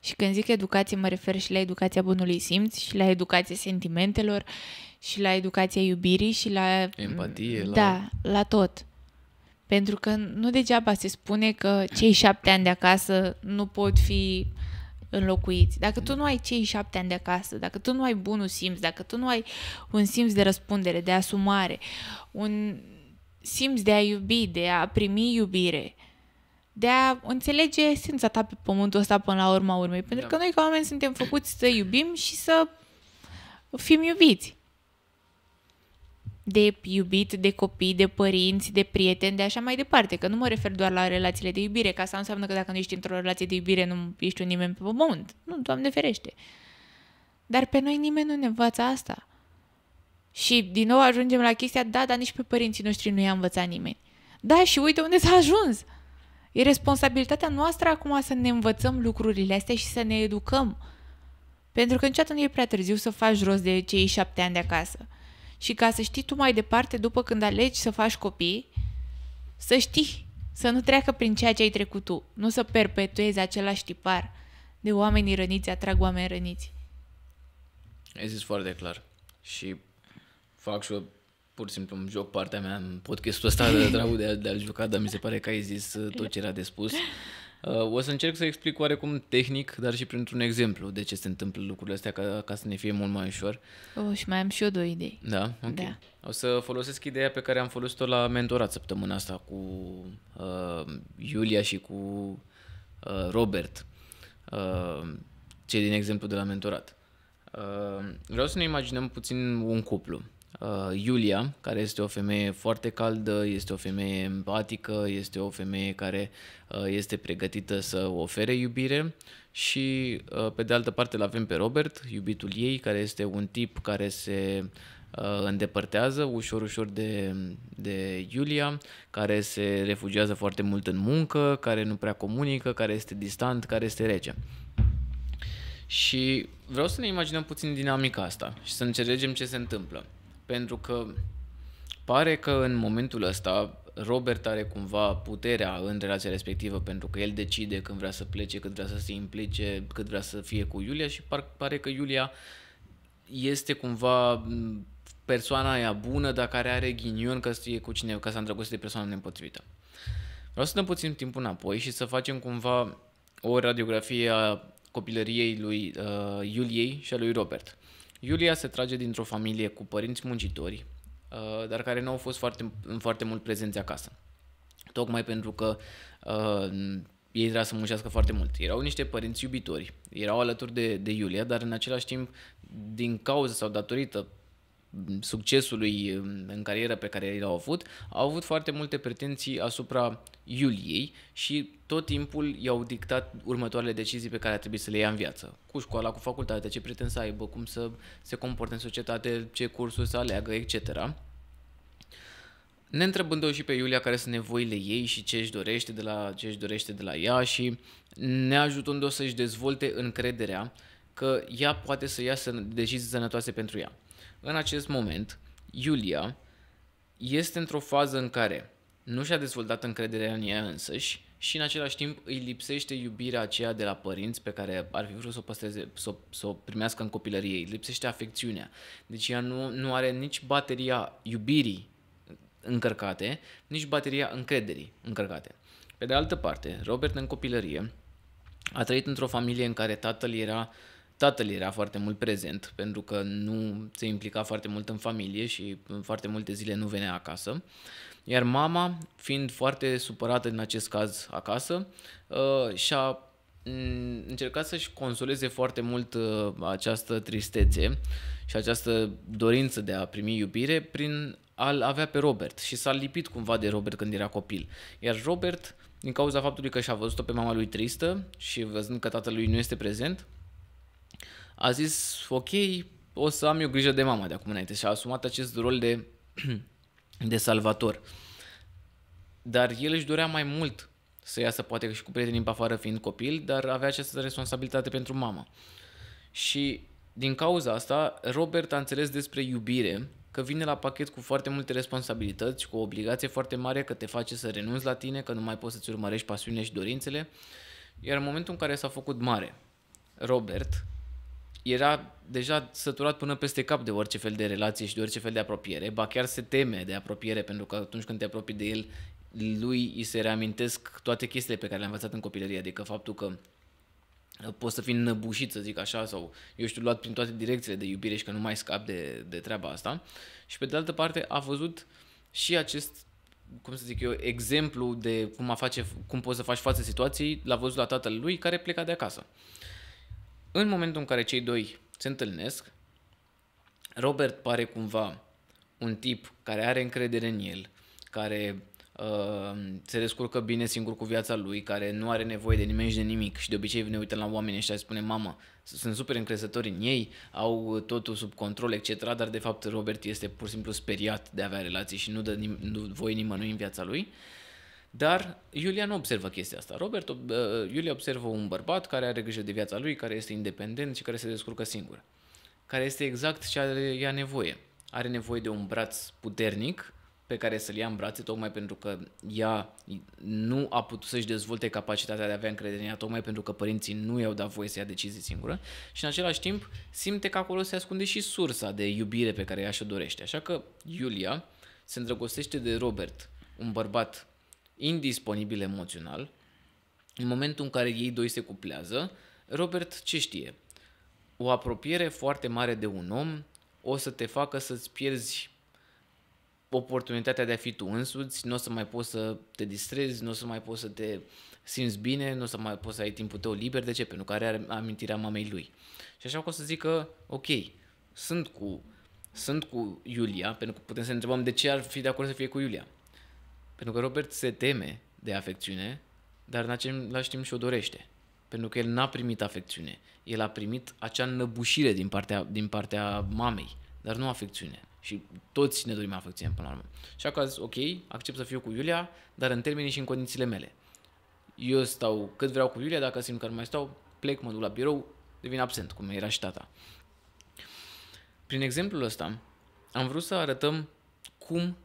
Și când zic educație, mă refer și la educația bunului simț, și la educația sentimentelor, și la educația iubirii, și la... Empatie, da, la... Da, la tot. Pentru că nu degeaba se spune că cei șapte ani de acasă nu pot fi înlocuiți. Dacă tu nu ai cei șapte ani de acasă, dacă tu nu ai bunul simț, dacă tu nu ai un simț de răspundere, de asumare, un simț de a iubi, de a primi iubire, de a înțelege esența ta pe pământul ăsta până la urma urmei. Pentru da. că noi ca oameni suntem făcuți să iubim și să fim iubiți de iubit, de copii, de părinți, de prieteni, de așa mai departe. Că nu mă refer doar la relațiile de iubire, că asta nu înseamnă că dacă nu ești într-o relație de iubire nu ești un nimeni pe pământ. Nu, Doamne ferește. Dar pe noi nimeni nu ne învață asta. Și din nou ajungem la chestia, da, dar nici pe părinții noștri nu i-a învățat nimeni. Da, și uite unde s-a ajuns. E responsabilitatea noastră acum să ne învățăm lucrurile astea și să ne educăm. Pentru că niciodată nu e prea târziu să faci rost de cei șapte ani de acasă și ca să știi tu mai departe, după când alegi să faci copii, să știi, să nu treacă prin ceea ce ai trecut tu, nu să perpetuezi același tipar de oamenii răniți atrag oameni răniți. Ai zis foarte clar și fac și eu pur și simplu un joc partea mea în podcastul ăsta de dragul de, a, de a juca, dar mi se pare că ai zis uh, tot ce era de spus. Uh, o să încerc să explic oarecum tehnic, dar și printr-un exemplu de ce se întâmplă lucrurile astea ca, ca să ne fie mult mai ușor. Oh, și mai am și eu două idei. Da? Ok. Da. O să folosesc ideea pe care am folosit-o la mentorat săptămâna asta cu uh, Iulia și cu uh, Robert, uh, cei din exemplu de la mentorat. Uh, vreau să ne imaginăm puțin un cuplu. Uh, Iulia, care este o femeie foarte caldă, este o femeie empatică, este o femeie care uh, este pregătită să ofere iubire și uh, pe de altă parte îl avem pe Robert, iubitul ei, care este un tip care se îndepărtează ușor, ușor de, de Iulia, care se refugiază foarte mult în muncă, care nu prea comunică, care este distant, care este rece. Și vreau să ne imaginăm puțin dinamica asta și să înțelegem ce se întâmplă. Pentru că pare că în momentul ăsta Robert are cumva puterea în relația respectivă pentru că el decide când vrea să plece, când vrea să se implice, cât vrea să fie cu Iulia și par, pare că Iulia este cumva persoana aia bună, dar care are ghinion că e cu cineva, că s-a îndrăgostit de persoana nepotrivită. Vreau să dăm puțin timp înapoi și să facem cumva o radiografie a copilăriei lui uh, Iuliei și a lui Robert. Iulia se trage dintr-o familie cu părinți muncitori, uh, dar care nu au fost foarte, foarte mult prezenți acasă. Tocmai pentru că uh, ei trebuia să muncească foarte mult. Erau niște părinți iubitori, erau alături de, de Iulia, dar în același timp, din cauza sau datorită succesului în carieră pe care l-au avut, au avut foarte multe pretenții asupra iuliei și tot timpul i-au dictat următoarele decizii pe care a trebuit să le ia în viață. Cu școala, cu facultatea, ce prieten să aibă, cum să se comporte în societate, ce cursuri să aleagă, etc. Ne întrebând și pe Iulia care sunt nevoile ei și ce își dorește de la, ce își dorește de la ea și ne ajutând o să-și dezvolte încrederea că ea poate să ia decizii sănătoase pentru ea. În acest moment, Iulia este într-o fază în care nu și-a dezvoltat încrederea în ea însăși și în același timp îi lipsește iubirea aceea de la părinți pe care ar fi vrut să o, păstreze, să, să o primească în copilărie, îi lipsește afecțiunea. Deci ea nu, nu are nici bateria iubirii încărcate, nici bateria încrederii încărcate. Pe de altă parte, Robert în copilărie a trăit într-o familie în care tatăl era tatăl era foarte mult prezent pentru că nu se implica foarte mult în familie și foarte multe zile nu venea acasă. Uh, iar mama, fiind foarte supărată în acest caz acasă, uh, și-a mm, încercat să-și consoleze foarte mult uh, această tristețe și această dorință de a primi iubire prin a-l avea pe Robert și s-a lipit cumva de Robert când era copil. Iar Robert, din cauza faptului că și-a văzut-o pe mama lui tristă și văzând că tatălui nu este prezent, a zis, ok, o să am eu grijă de mama de acum înainte și a asumat acest rol de de salvator. Dar el își dorea mai mult să iasă poate și cu prietenii pe afară fiind copil, dar avea această responsabilitate pentru mama. Și din cauza asta, Robert a înțeles despre iubire, că vine la pachet cu foarte multe responsabilități, cu o obligație foarte mare, că te face să renunți la tine, că nu mai poți să-ți urmărești pasiunile și dorințele. Iar în momentul în care s-a făcut mare, Robert era deja săturat până peste cap de orice fel de relație și de orice fel de apropiere, ba chiar se teme de apropiere, pentru că atunci când te apropii de el, lui îi se reamintesc toate chestiile pe care le-a învățat în copilărie, adică faptul că uh, poți să fii năbușit, să zic așa, sau eu știu, luat prin toate direcțiile de iubire și că nu mai scap de, de treaba asta. Și pe de altă parte a văzut și acest cum să zic eu, exemplu de cum, a face, cum poți să faci față situației, l-a văzut la tatăl lui care pleca de acasă. Uh, în momentul în care cei doi se întâlnesc, Robert pare cumva un tip care are încredere în el, care uh, se descurcă bine singur cu viața lui, care nu are nevoie de nimeni și de nimic și de obicei ne uităm la oameni ăștia și spune mamă, sunt super încrezători în ei, au totul sub control, etc. Dar de fapt Robert este pur și simplu speriat de a avea relații și nu dă nim- nu voie nimănui în viața lui. Uh, dar Iulia nu observă chestia asta. Robert, uh, Iulia observă un bărbat care are grijă de viața lui, care este independent și care se descurcă singur. Care este exact ce are ea nevoie. Are nevoie de un braț puternic pe care să-l ia în brațe, tocmai pentru că ea nu a putut să-și dezvolte capacitatea de a avea încredere în ea, tocmai pentru că părinții nu i-au dat voie să ia decizii singură și în același timp simte că acolo se ascunde și sursa de iubire pe care ea și-o dorește. Așa că Iulia se îndrăgostește de Robert, un bărbat indisponibil emoțional. În momentul în care ei doi se cuplează, Robert ce știe? O apropiere foarte mare de un om o să te facă să-ți pierzi oportunitatea de a fi tu însuți, nu o să mai poți să te distrezi, nu o să mai poți să te simți bine, nu o să mai poți să ai timpul tău liber. De ce? Pentru că are amintirea mamei lui. Și așa că o să zică, ok, sunt cu, sunt cu Iulia, pentru că putem să ne întrebăm de ce ar fi de acord să fie cu Iulia. Pentru că Robert se teme de afecțiune, dar în același timp și o dorește. Pentru că el n-a primit afecțiune. El a primit acea năbușire din partea, din partea mamei, dar nu afecțiune. Și toți ne dorim afecțiune până la urmă. Și a zis, ok, accept să fiu cu Iulia, dar în termenii și în condițiile mele. Eu stau cât vreau cu Iulia, dacă simt că nu mai stau, plec, mă duc la birou, devin absent, cum era și tata. Prin exemplul ăsta, am vrut să arătăm cum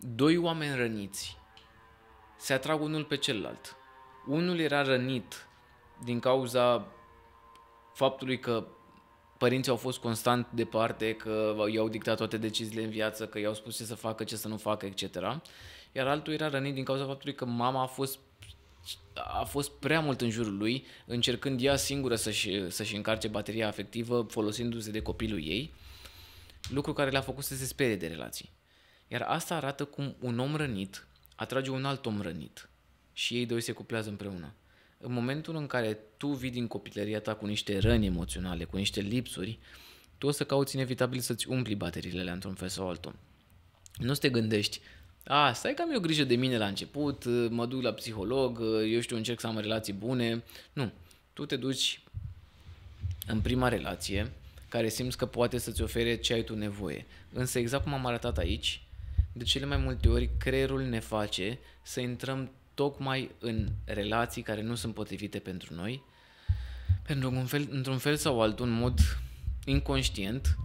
doi oameni răniți se atrag unul pe celălalt. Unul era rănit din cauza faptului că părinții au fost constant departe, că i-au dictat toate deciziile în viață, că i-au spus ce să facă, ce să nu facă, etc. Iar altul era rănit din cauza faptului că mama a fost a fost prea mult în jurul lui, încercând ea singură să-și, să-și încarce bateria afectivă, folosindu-se de copilul ei, lucru care l-a făcut să se sperie de relații. Iar asta arată cum un om rănit atrage un alt om rănit și ei doi se cuplează împreună. În momentul în care tu vii din copilăria ta cu niște răni emoționale, cu niște lipsuri, tu o să cauți inevitabil să-ți umpli bateriile alea într-un fel sau altul. Nu te gândești, a, stai că am eu grijă de mine la început, mă duc la psiholog, eu știu, încerc să am relații bune. Nu. Tu te duci în prima relație care simți că poate să-ți ofere ce ai tu nevoie. Însă exact cum am arătat aici, de cele mai multe ori creierul ne face să intrăm tocmai în relații care nu sunt potrivite pentru noi, pentru că un fel, într-un fel sau altul, în mod inconștient,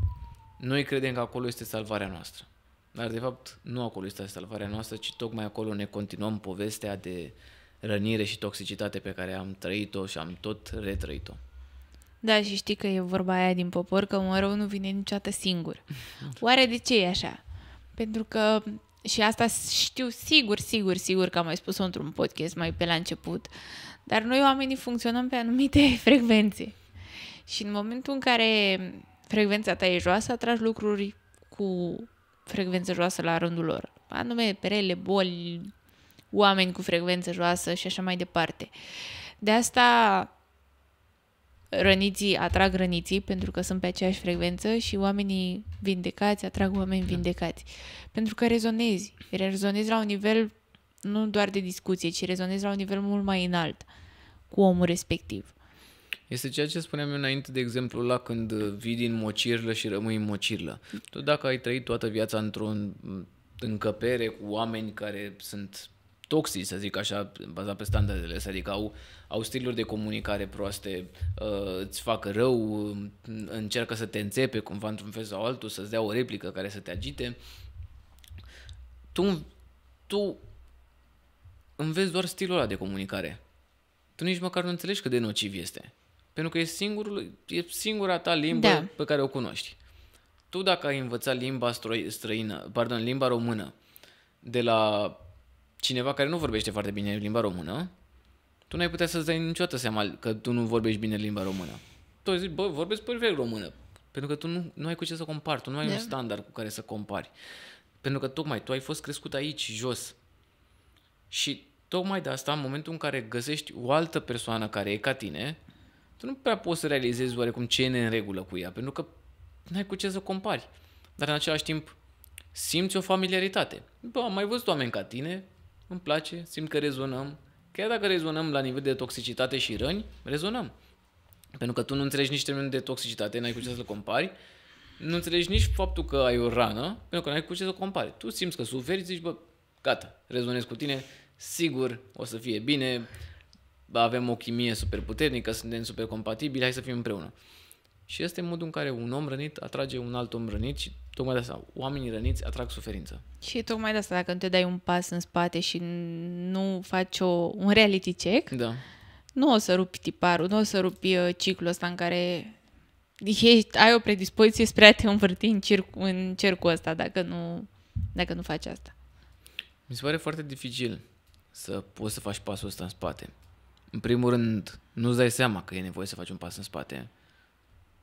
noi credem că acolo este salvarea noastră. Dar, de fapt, nu acolo este salvarea noastră, ci tocmai acolo ne continuăm povestea de rănire și toxicitate pe care am trăit-o și am tot retrăit-o. Da, și știi că e vorba aia din popor că un rău nu vine niciodată singur. Oare de ce e așa? Pentru că și asta știu sigur, sigur, sigur că am mai spus-o într-un podcast mai pe la început, dar noi oamenii funcționăm pe anumite frecvențe. Și în momentul în care frecvența ta e joasă, atragi lucruri cu frecvență joasă la rândul lor. Anume, perele, boli, oameni cu frecvență joasă și așa mai departe. De asta răniții atrag răniții pentru că sunt pe aceeași frecvență și oamenii vindecați atrag oameni da. vindecați. Pentru că rezonezi. Rezonezi la un nivel nu doar de discuție, ci rezonezi la un nivel mult mai înalt cu omul respectiv. Este ceea ce spuneam eu înainte, de exemplu, la când vii din mocirlă și rămâi în mocirlă. Tu dacă ai trăit toată viața într-o încăpere cu oameni care sunt toxici, să zic așa, bazat pe standardele astea, adică au, au stiluri de comunicare proaste, uh, îți fac rău, uh, încearcă să te înțepe cumva într-un fel sau altul, să-ți dea o replică care să te agite. Tu, tu înveți doar stilul ăla de comunicare. Tu nici măcar nu înțelegi cât de nociv este. Pentru că e, singurul, e singura ta limbă da. pe care o cunoști. Tu dacă ai învățat limba străină, pardon, limba română de la cineva care nu vorbește foarte bine limba română, tu n-ai putea să-ți dai niciodată seama că tu nu vorbești bine limba română. Tu zici, bă, vorbesc perfect română. Pentru că tu nu, nu ai cu ce să compari, tu nu ai yeah. un da. standard cu care să compari. Pentru că tocmai tu ai fost crescut aici, jos. Și tocmai de asta, în momentul în care găsești o altă persoană care e ca tine, tu nu prea poți să realizezi oarecum ce e în regulă cu ea, pentru că nu ai cu ce să compari. Dar în același timp, simți o familiaritate. Bă, am mai văzut oameni ca tine, îmi place, simt că rezonăm. Chiar dacă rezonăm la nivel de toxicitate și răni, rezonăm. Pentru că tu nu înțelegi nici termenul de toxicitate, n-ai cu ce să-l compari, nu înțelegi nici faptul că ai o rană, pentru că n-ai cu ce să compari. Tu simți că suferi, zici, bă, gata, rezonez cu tine, sigur o să fie bine, avem o chimie super puternică, suntem super compatibili, hai să fim împreună. Și este modul în care un om rănit atrage un alt om rănit și tocmai de asta oamenii răniți atrag suferință. Și tocmai de asta, dacă nu te dai un pas în spate și nu faci o, un reality check, da. nu o să rupi tiparul, nu o să rupi uh, ciclul ăsta în care ești, ai o predispoziție spre a te învârti în, cerc, în cercul ăsta dacă nu, dacă nu faci asta. Mi se pare foarte dificil să poți să faci pasul ăsta în spate. În primul rând, nu-ți dai seama că e nevoie să faci un pas în spate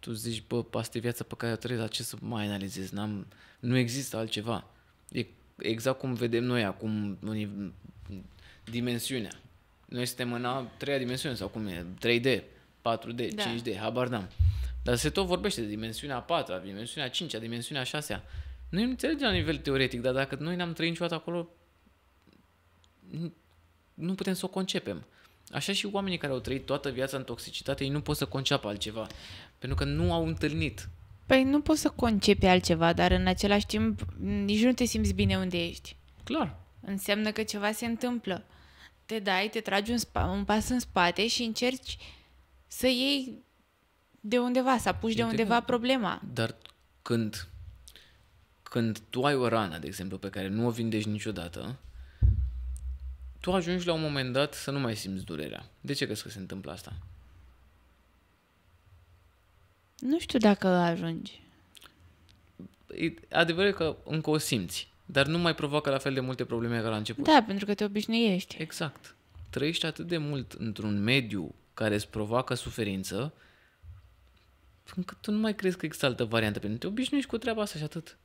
tu zici, bă, asta e viața pe care o trăiesc, dar ce să mai analizez? N-am, nu există altceva. E exact cum vedem noi acum dimensiunea. Noi suntem în a treia dimensiune, sau cum e, 3D, 4D, da. 5D, habar n-am. Dar se tot vorbește de dimensiunea patra, dimensiunea cincea, dimensiunea șasea. Noi nu înțelegem la nivel teoretic, dar dacă noi n-am trăit niciodată acolo, nu putem să o concepem. Așa și oamenii care au trăit toată viața în toxicitate, ei nu pot să conceapă altceva. Pentru că nu au întâlnit. Păi nu poți să concepi altceva, dar în același timp nici nu te simți bine unde ești. Clar. Înseamnă că ceva se întâmplă. Te dai, te tragi un, spa, un pas în spate și încerci să iei de undeva, să apuci de undeva că... problema. Dar când, când tu ai o rană, de exemplu, pe care nu o vindești niciodată, tu ajungi la un moment dat să nu mai simți durerea. De ce crezi că se întâmplă asta? Nu știu dacă ajungi. Adevărul e că încă o simți, dar nu mai provoacă la fel de multe probleme ca la început. Da, pentru că te obișnuiești. Exact. Trăiești atât de mult într-un mediu care îți provoacă suferință, încât tu nu mai crezi că există altă variantă, pentru că te obișnuiești cu treaba asta și atât.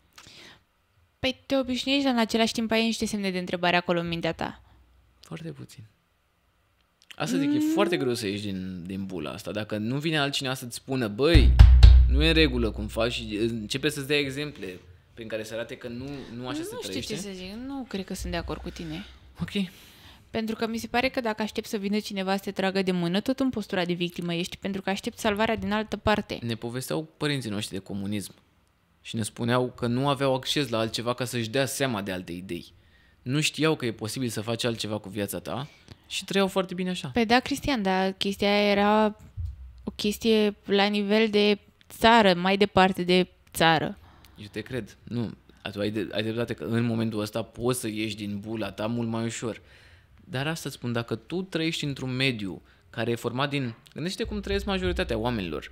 Păi te obișnuiești, dar în același timp ai niște semne de întrebare acolo în mintea ta. Foarte puțin. Asta zic, mm. e foarte greu să ieși din, din bula asta. Dacă nu vine altcineva să-ți spună, băi, nu e în regulă cum faci și începe să-ți dea exemple prin care să arate că nu, nu așa nu se trăiește. Nu știu ce să zic, nu cred că sunt de acord cu tine. Ok. Pentru că mi se pare că dacă aștept să vină cineva să te tragă de mână, tot în postura de victimă ești, pentru că aștept salvarea din altă parte. Ne povesteau părinții noștri de comunism și ne spuneau că nu aveau acces la altceva ca să-și dea seama de alte idei nu știau că e posibil să faci altceva cu viața ta și trăiau foarte bine așa. Păi da, Cristian, dar chestia era o chestie la nivel de țară, mai departe de țară. Eu te cred. Nu, tu ai, de, ai dreptate că în momentul ăsta poți să ieși din bula ta mult mai ușor. Dar asta spun, dacă tu trăiești într-un mediu care e format din... Gândește cum trăiesc majoritatea oamenilor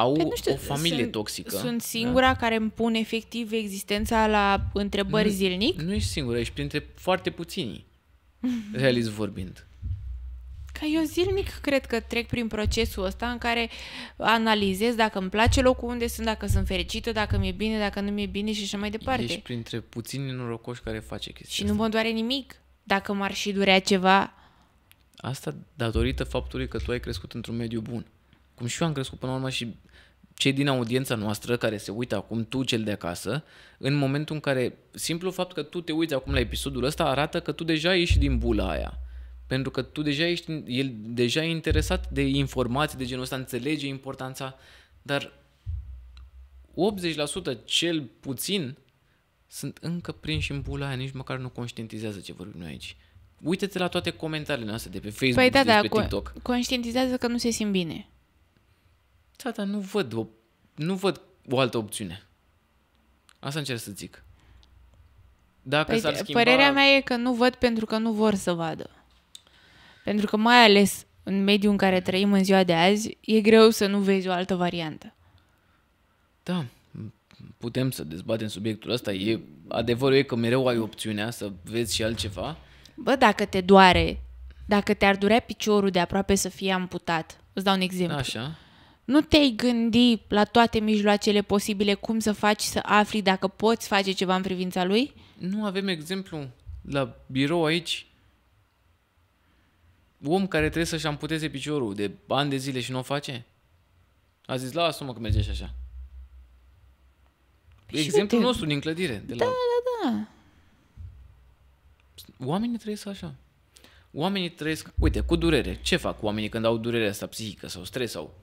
au păi, nu știu, o familie sunt, toxică. Sunt da. singura da. care îmi pun efectiv existența la întrebări nu, zilnic? Nu ești singura, ești printre foarte puțini, realist vorbind. Că eu zilnic cred că trec prin procesul ăsta în care analizez dacă îmi place locul unde sunt, dacă sunt fericită, dacă mi-e bine, dacă nu mi-e bine și așa mai departe. Ești printre puțini norocoși care face chestia Și asta. nu mă doare nimic. Dacă m-ar și durea ceva... Asta datorită faptului că tu ai crescut într-un mediu bun cum și eu am crescut până la urmă și cei din audiența noastră care se uită acum, tu cel de acasă, în momentul în care simplu fapt că tu te uiți acum la episodul ăsta arată că tu deja ești din bula aia. Pentru că tu deja ești, el deja e interesat de informații de genul ăsta, înțelege importanța, dar 80% cel puțin sunt încă prinși în bula aia, nici măcar nu conștientizează ce vorbim noi aici. Uite-te la toate comentariile noastre de pe păi Facebook, păi da, da, pe TikTok. Conștientizează că nu se simt bine. Da, dar nu văd o, nu văd o altă opțiune. Asta încerc să zic. Dacă păi, s-ar schimba... Părerea mea e că nu văd pentru că nu vor să vadă. Pentru că mai ales în mediul în care trăim în ziua de azi, e greu să nu vezi o altă variantă. Da, putem să dezbatem subiectul ăsta. E, adevărul e că mereu ai opțiunea să vezi și altceva. Bă, dacă te doare, dacă te-ar durea piciorul de aproape să fie amputat, îți dau un exemplu. Așa nu te-ai gândi la toate mijloacele posibile cum să faci să afli dacă poți face ceva în privința lui? Nu avem exemplu la birou aici. Om care trebuie să-și amputeze piciorul de ani de zile și nu o face? A zis, lasă-mă că merge și așa. Păi Exemplul nostru din clădire. De da, la... da, da. Oamenii trăiesc așa. Oamenii trăiesc, uite, cu durere. Ce fac oamenii când au durerea asta psihică sau stres sau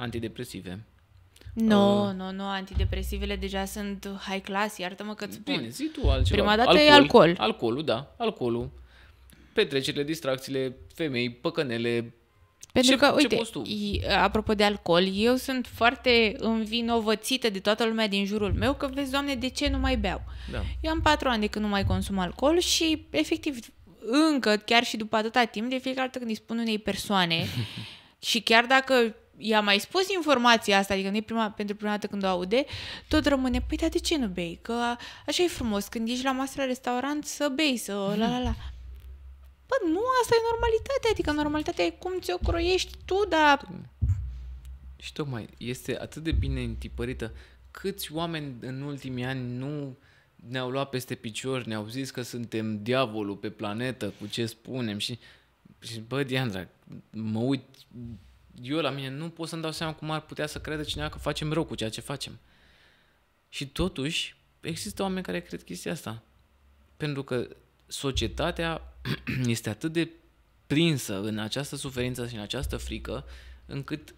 antidepresive. Nu, no, uh, nu, nu, antidepresivele deja sunt high class, iartă-mă că spun. Bine, zi tu altceva. Prima dată alcool, e alcool. Alcoolul, da, alcoolul. Petrecerile, distracțiile, femei, păcănele, pentru ce, că, uite, ce tu? apropo de alcool, eu sunt foarte învinovățită de toată lumea din jurul meu că, vezi, doamne, de ce nu mai beau? Da. Eu am patru ani de când nu mai consum alcool și, efectiv, încă, chiar și după atâta timp, de fiecare dată când îi spun unei persoane și chiar dacă i-a mai spus informația asta, adică nu e prima, pentru prima dată când o aude, tot rămâne, păi dar de ce nu bei? Că așa e frumos, când ești la masă la restaurant să bei, să mhm. la la la. Bă, nu, asta e normalitatea, adică normalitatea e cum ți-o croiești tu, dar... Și tocmai, este atât de bine întipărită. Câți oameni în ultimii ani nu ne-au luat peste picior, ne-au zis că suntem diavolul pe planetă, cu ce spunem și... Și bă, Diandra, mă uit eu la mine nu pot să-mi dau seama cum ar putea să creadă cineva că facem rău cu ceea ce facem. Și totuși, există oameni care cred chestia asta. Pentru că societatea este atât de prinsă în această suferință și în această frică, încât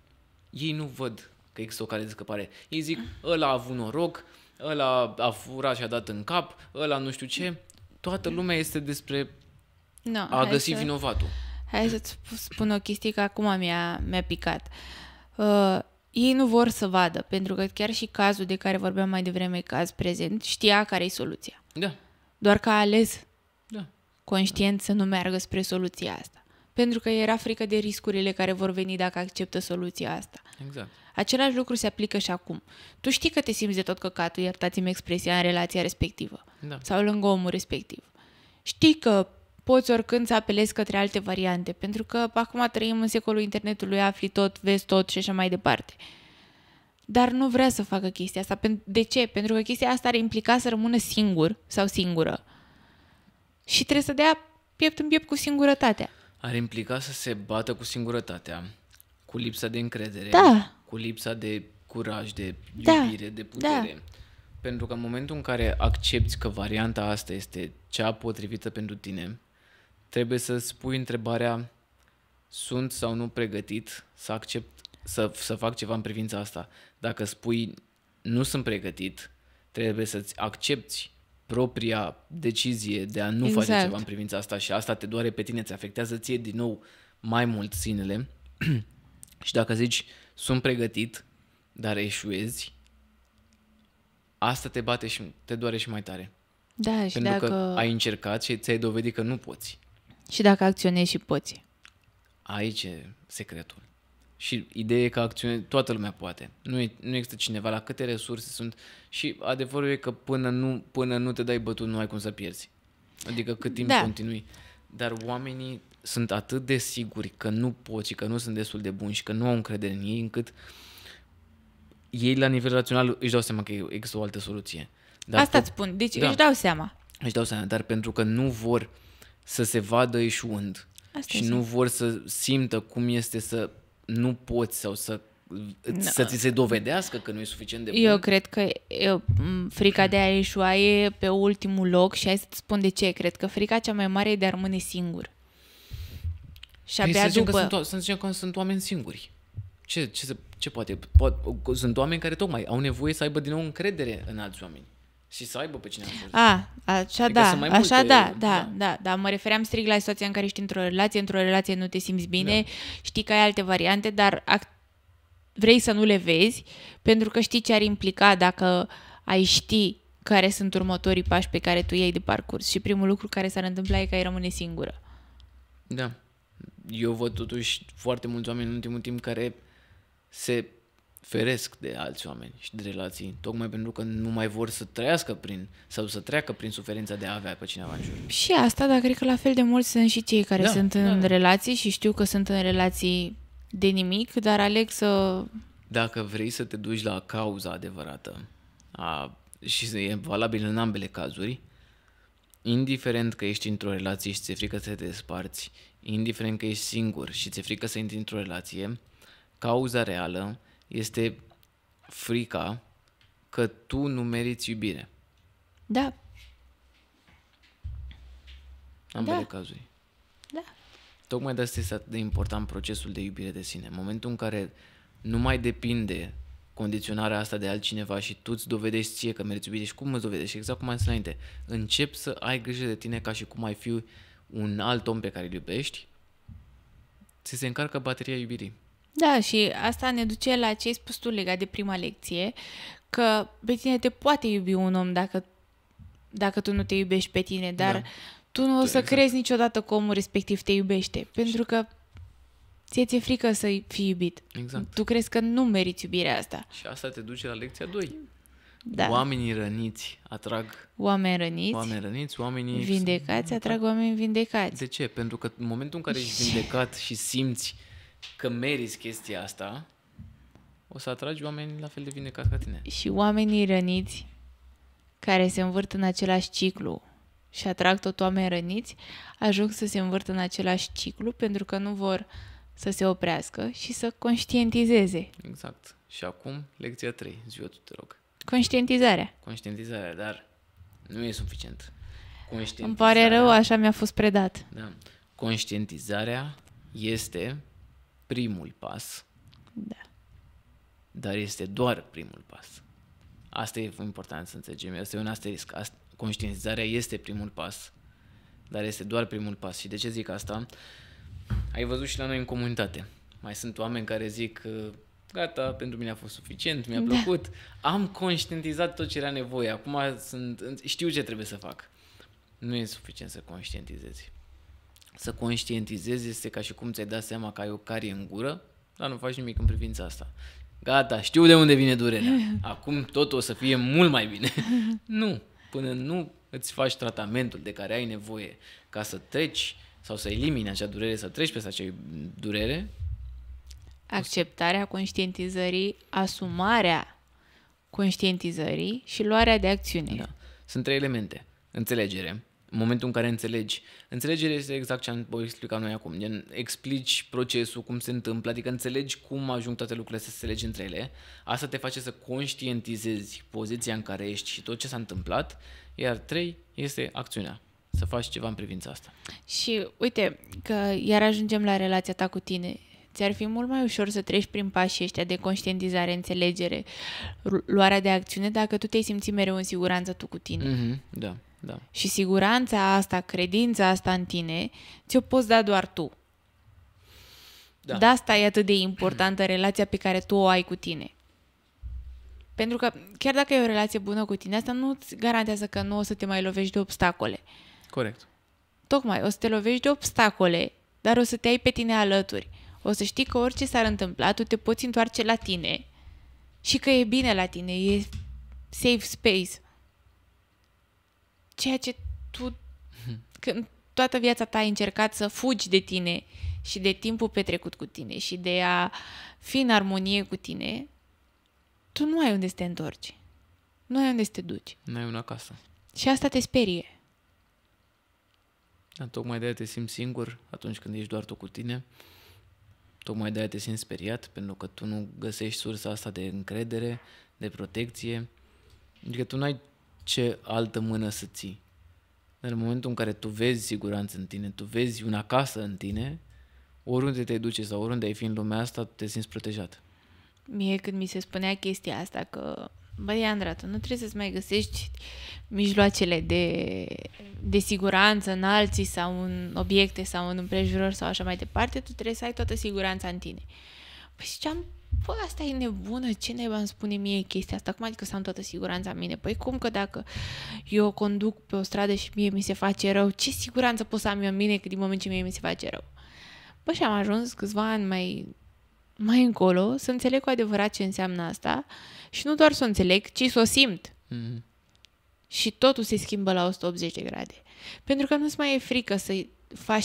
ei nu văd că există o care de scăpare. Ei zic, ăla a avut noroc, ăla a furat și a dat în cap, ăla nu știu ce. Toată lumea este despre no, da, a găsi să... vinovatul. Hai să-ți spun o chestie că acum mi-a, mi-a picat. Uh, ei nu vor să vadă, pentru că chiar și cazul de care vorbeam mai devreme, caz prezent, știa care e soluția. Da. Doar că a ales da. conștient da. să nu meargă spre soluția asta. Pentru că era frică de riscurile care vor veni dacă acceptă soluția asta. Exact. Același lucru se aplică și acum. Tu știi că te simți de tot căcatul, iertați-mi expresia, în relația respectivă. Da. Sau lângă omul respectiv. Știi că poți oricând să apelezi către alte variante, pentru că acum trăim în secolul internetului, afli tot, vezi tot și așa mai departe. Dar nu vrea să facă chestia asta. De ce? Pentru că chestia asta ar implica să rămână singur sau singură. Și trebuie să dea piept în piept cu singurătatea. Ar implica să se bată cu singurătatea, cu lipsa de încredere, da. cu lipsa de curaj, de da. iubire, da. de putere. Da. Pentru că în momentul în care accepti că varianta asta este cea potrivită pentru tine, trebuie să spui întrebarea sunt sau nu pregătit să accept, să, să fac ceva în privința asta. Dacă spui nu sunt pregătit, trebuie să-ți accepti propria decizie de a nu exact. face ceva în privința asta și asta te doare pe tine, ți afectează ție din nou mai mult sinele și dacă zici sunt pregătit, dar eșuezi, asta te bate și te doare și mai tare. Da, și Pentru dacă... că ai încercat și ți-ai dovedit că nu poți și dacă acționezi și poți. Aici e secretul. Și ideea e că acțiune, toată lumea poate. Nu, e, nu există cineva la câte resurse sunt și adevărul e că până nu, până nu te dai bătut nu ai cum să pierzi. Adică cât timp da. continui. Dar oamenii sunt atât de siguri că nu pot și că nu sunt destul de buni și că nu au încredere în ei încât ei la nivel rațional își dau seama că există o altă soluție. Dar Asta tot... îți spun, deci da. își dau seama. Își dau seama, dar pentru că nu vor uh, să se vadă eșuând Asta și nu vor să simtă cum este să nu poți sau să no. să ți se da. dovedească că nu e suficient de bun. Eu cred că eu, frica de a eșua e pe ultimul loc și hai să-ți spun de ce. Cred că frica cea mai mare e de a rămâne singur. Și păi abia să după... Că sunt, să zicem că sunt oameni singuri. Ce, ce, ce poate? Po- Sunt oameni care tocmai au nevoie să aibă din nou încredere în alți oameni. Și să aibă pe cine A, așa adică da, așa da, da, da, da, mă refeream strict la situația în care ești într-o relație, într-o relație nu te simți bine, da. știi că ai alte variante, dar vrei să nu le vezi pentru că știi ce ar implica dacă ai ști care sunt următorii pași pe care tu iei de parcurs și primul lucru care s-ar întâmpla e că ai rămâne singură. Da. Eu văd totuși foarte mulți oameni în ultimul timp care se feresc de alți oameni și de relații, tocmai pentru că nu mai vor să trăiască prin sau să treacă prin suferința de a avea pe cineva în jur. Și asta, dar cred că la fel de mulți sunt și cei care da, sunt da, în da. relații și știu că sunt în relații de nimic, dar aleg să... Dacă vrei să te duci la cauza adevărată a, și e valabil în ambele cazuri, indiferent că ești într-o relație și ți-e frică să te desparți, indiferent că ești singur și ți-e frică să intri într-o relație, cauza reală este frica că tu nu meriți iubire. Da. Ambele da. cazuri. Da. Tocmai de asta este atât de important procesul de iubire de sine. În momentul în care nu mai depinde condiționarea asta de altcineva și tu îți dovedești ție că meriți iubire și cum îți dovedești, exact cum ai zis înainte, încep să ai grijă de tine ca și cum ai fi un alt om pe care îl iubești, ți se încarcă bateria iubirii. Da, și asta ne duce la ce ai spus tu legat de prima lecție, că pe tine te poate iubi un om dacă, dacă tu nu te iubești pe tine, da. dar da. tu nu o să exact. crezi niciodată că omul respectiv te iubește, pentru că ție ți-e frică să fii iubit. Exact. Tu crezi că nu meriți iubirea asta. Și asta te duce la lecția 2. Da. Oamenii răniți atrag oameni răniți, oameni răniți, oamenii vindecați atrag oameni vindecați. De ce? Pentru că în momentul în care ești vindecat și simți că meriți chestia asta, o să atragi oameni la fel de bine ca tine. Și oamenii răniți care se învârt în același ciclu și atrag tot oameni răniți, ajung să se învârt în același ciclu pentru că nu vor să se oprească și să conștientizeze. Exact. Și acum, lecția 3, ziua tu te rog. Conștientizarea. Conștientizarea, dar nu e suficient. Conștientizarea... Îmi pare rău, așa mi-a fost predat. Da. Conștientizarea este primul pas. Da. Dar este doar primul pas. Asta e important să înțelegem. Asta e un asterisc. Asta, conștientizarea este primul pas, dar este doar primul pas. Și de ce zic asta? Ai văzut și la noi în comunitate. Mai sunt oameni care zic ă, gata, pentru mine a fost suficient, mi-a da. plăcut, am conștientizat tot ce era nevoie, acum sunt, știu ce trebuie să fac. Nu e suficient să conștientizezi să conștientizezi este ca și cum ți-ai dat seama că ai o carie în gură, dar nu faci nimic în privința asta. Gata, știu de unde vine durerea. Acum tot o să fie mult mai bine. nu, până nu îți faci tratamentul de care ai nevoie ca să treci sau să elimini acea durere, să treci peste acea durere. Acceptarea conștientizării, asumarea conștientizării și luarea de acțiune. Da. Sunt trei elemente. Înțelegere, în momentul în care înțelegi. Înțelegerea este exact ce am o explicat noi acum. Gen, explici procesul, cum se întâmplă, adică înțelegi cum ajung toate lucrurile să se lege între ele. Asta te face să conștientizezi poziția în care ești și tot ce s-a întâmplat. Iar trei este acțiunea. Să faci ceva în privința asta. Și uite, că iar ajungem la relația ta cu tine ți-ar fi mult mai ușor să treci prin pașii ăștia de conștientizare, înțelegere, luarea de acțiune, dacă tu te-ai simți mereu în siguranță tu cu tine. Mm-hmm, da. Da. Și siguranța asta, credința asta în tine, ți-o poți da doar tu. Da. De asta e atât de importantă relația pe care tu o ai cu tine. Pentru că chiar dacă e o relație bună cu tine, asta nu îți garantează că nu o să te mai lovești de obstacole. Corect. Tocmai, o să te lovești de obstacole, dar o să te ai pe tine alături. O să știi că orice s-ar întâmpla, tu te poți întoarce la tine și că e bine la tine, e safe space ceea ce tu, când toată viața ta ai încercat să fugi de tine și de timpul petrecut cu tine și de a fi în armonie cu tine, tu nu ai unde să te întorci. Nu ai unde să te duci. Nu ai una acasă. Și asta te sperie. Dar tocmai de-aia te simți singur atunci când ești doar tu cu tine. Tocmai de-aia te simți speriat, pentru că tu nu găsești sursa asta de încredere, de protecție. Adică tu n-ai ce altă mână să ții. Dar în momentul în care tu vezi siguranță în tine, tu vezi una casă în tine, oriunde te duce sau oriunde ai fi în lumea asta, te simți protejat. Mie când mi se spunea chestia asta că Băi, Andra, tu nu trebuie să-ți mai găsești mijloacele de, de siguranță în alții sau în obiecte sau în împrejurări sau așa mai departe, tu trebuie să ai toată siguranța în tine. Păi ziceam, bă, asta e nebună, ce ne am spune mie chestia asta? Cum adică să am toată siguranța în mine? Păi cum că dacă eu conduc pe o stradă și mie mi se face rău, ce siguranță pot să am eu în mine că din moment ce mie mi se face rău? Bă, și am ajuns câțiva ani mai, mai încolo să înțeleg cu adevărat ce înseamnă asta și nu doar să o înțeleg, ci să o simt. Mm-hmm. Și totul se schimbă la 180 de grade. Pentru că nu-ți mai e frică să faci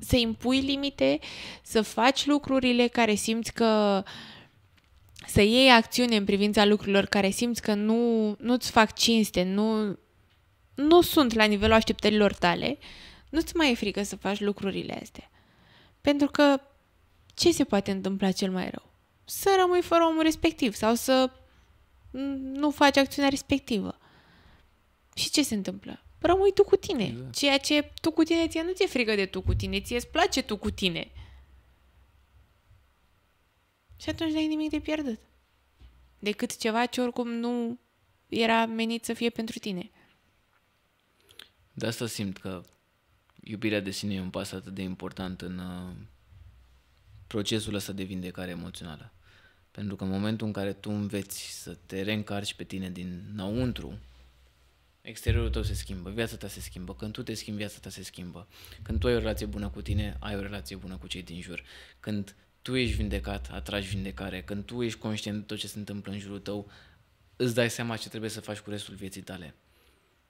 să impui limite, să faci lucrurile care simți că să iei acțiune în privința lucrurilor care simți că nu, nu-ți fac cinste, nu, nu sunt la nivelul așteptărilor tale, nu-ți mai e frică să faci lucrurile astea. Pentru că ce se poate întâmpla cel mai rău? Să rămâi fără omul respectiv sau să nu faci acțiunea respectivă. Și ce se întâmplă? rămâi tu cu tine. Exact. Ceea ce tu cu tine, ție nu ți-e frică de tu cu tine, ție îți place tu cu tine. Și atunci n-ai nimic de pierdut. Decât ceva ce oricum nu era menit să fie pentru tine. De asta simt că iubirea de sine e un pas atât de important în uh, procesul ăsta de vindecare emoțională. Pentru că în momentul în care tu înveți să te reîncarci pe tine dinăuntru, exteriorul tău se schimbă, viața ta se schimbă, când tu te schimbi, viața ta se schimbă. Când tu ai o relație bună cu tine, ai o relație bună cu cei din jur. Când tu ești vindecat, atragi vindecare. Când tu ești conștient de tot ce se întâmplă în jurul tău, îți dai seama ce trebuie să faci cu restul vieții tale.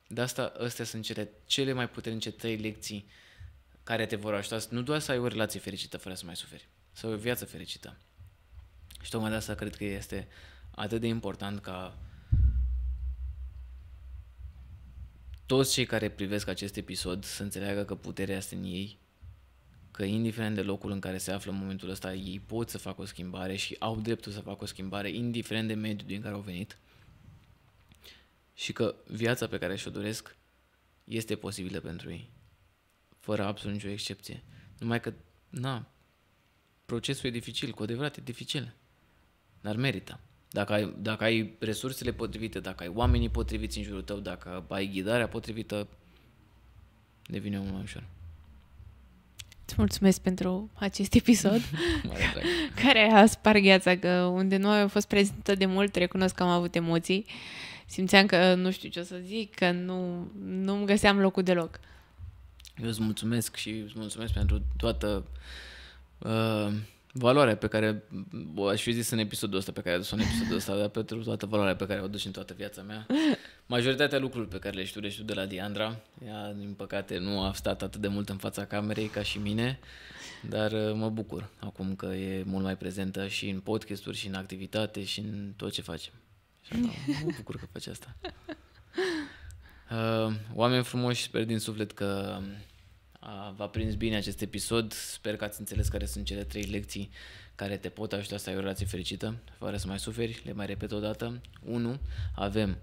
De asta, astea sunt cele, cele mai puternice trei lecții care te vor ajuta nu doar să ai o relație fericită fără să mai suferi, să ai o viață fericită. Și tocmai de asta cred că este atât de important ca toți cei care privesc acest episod să înțeleagă că puterea este în ei, că indiferent de locul în care se află în momentul ăsta, ei pot să facă o schimbare și au dreptul să facă o schimbare, indiferent de mediul din care au venit și că viața pe care și-o doresc este posibilă pentru ei, fără absolut nicio excepție. Numai că, na, procesul e dificil, cu adevărat e dificil, dar merită. Dacă ai, dacă ai resursele potrivite, dacă ai oamenii potriviți în jurul tău, dacă ai ghidarea potrivită, devine mult mai ușor. Îți mulțumesc pentru acest episod care a spart gheața, că unde nu am fost prezentă de mult, recunosc că am avut emoții. Simțeam că nu știu ce o să zic, că nu, nu-mi găseam locul deloc. Eu îți mulțumesc și îți mulțumesc pentru toată uh, valoarea pe care o aș fi zis în episodul ăsta, pe care a dus în episodul ăsta, dar pentru toată valoarea pe care o duci în toată viața mea. Majoritatea lucrurilor pe care le știu, le știu de la Diandra. Ea, din păcate, nu a stat atât de mult în fața camerei ca și mine, dar uh, mă bucur acum că e mult mai prezentă și în podcasturi, și în activitate, și în tot ce facem. Și așa, mă bucur că face asta. Uh, oameni frumoși, sper din suflet că V-a prins bine acest episod. Sper că ați înțeles care sunt cele trei lecții care te pot ajuta să ai o relație fericită, fără să mai suferi. Le mai repet o dată. 1. Avem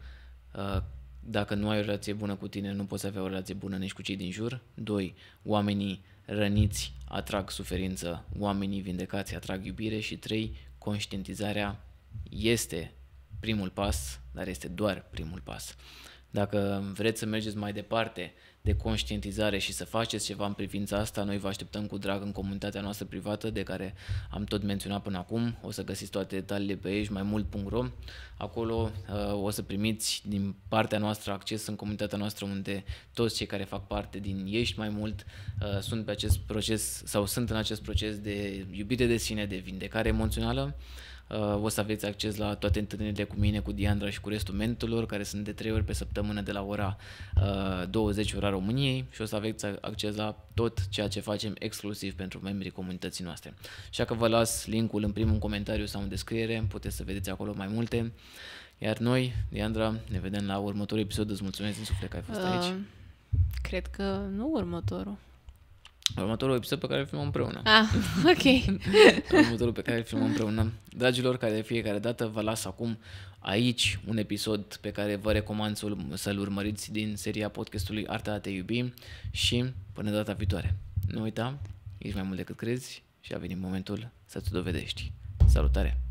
dacă nu ai o relație bună cu tine, nu poți avea o relație bună nici cu cei din jur. 2. Oamenii răniți atrag suferință, oamenii vindecați atrag iubire și 3. Conștientizarea este primul pas, dar este doar primul pas. Dacă vreți să mergeți mai departe, de conștientizare și să faceți ceva în privința asta. Noi vă așteptăm cu drag în comunitatea noastră privată de care am tot menționat până acum. O să găsiți toate detaliile pe aici, mai mult.ro. Acolo uh, o să primiți din partea noastră acces în comunitatea noastră unde toți cei care fac parte din Ești mai mult uh, sunt pe acest proces sau sunt în acest proces de iubire de sine, de vindecare emoțională Uh, o să aveți acces la toate întâlnirile cu mine, cu Diandra și cu restul mentorilor, care sunt de 3 ori pe săptămână de la ora 20 uh, ora României și o să aveți acces la tot ceea ce facem exclusiv pentru membrii comunității noastre. Așa că vă las linkul în primul comentariu sau în descriere, puteți să vedeți acolo mai multe. Iar noi, Diandra, ne vedem la următorul episod. Îți mulțumesc din suflet că ai fost uh, aici. cred că nu următorul. Următorul episod pe care îl filmăm împreună. Ah, ok. Următorul pe care îl filmăm împreună. Dragilor, care de fiecare dată vă las acum aici un episod pe care vă recomand să-l urmăriți din seria podcastului Arta a te iubi și până data viitoare. Nu uita, ești mai mult decât crezi și a venit momentul să-ți dovedești. Salutare!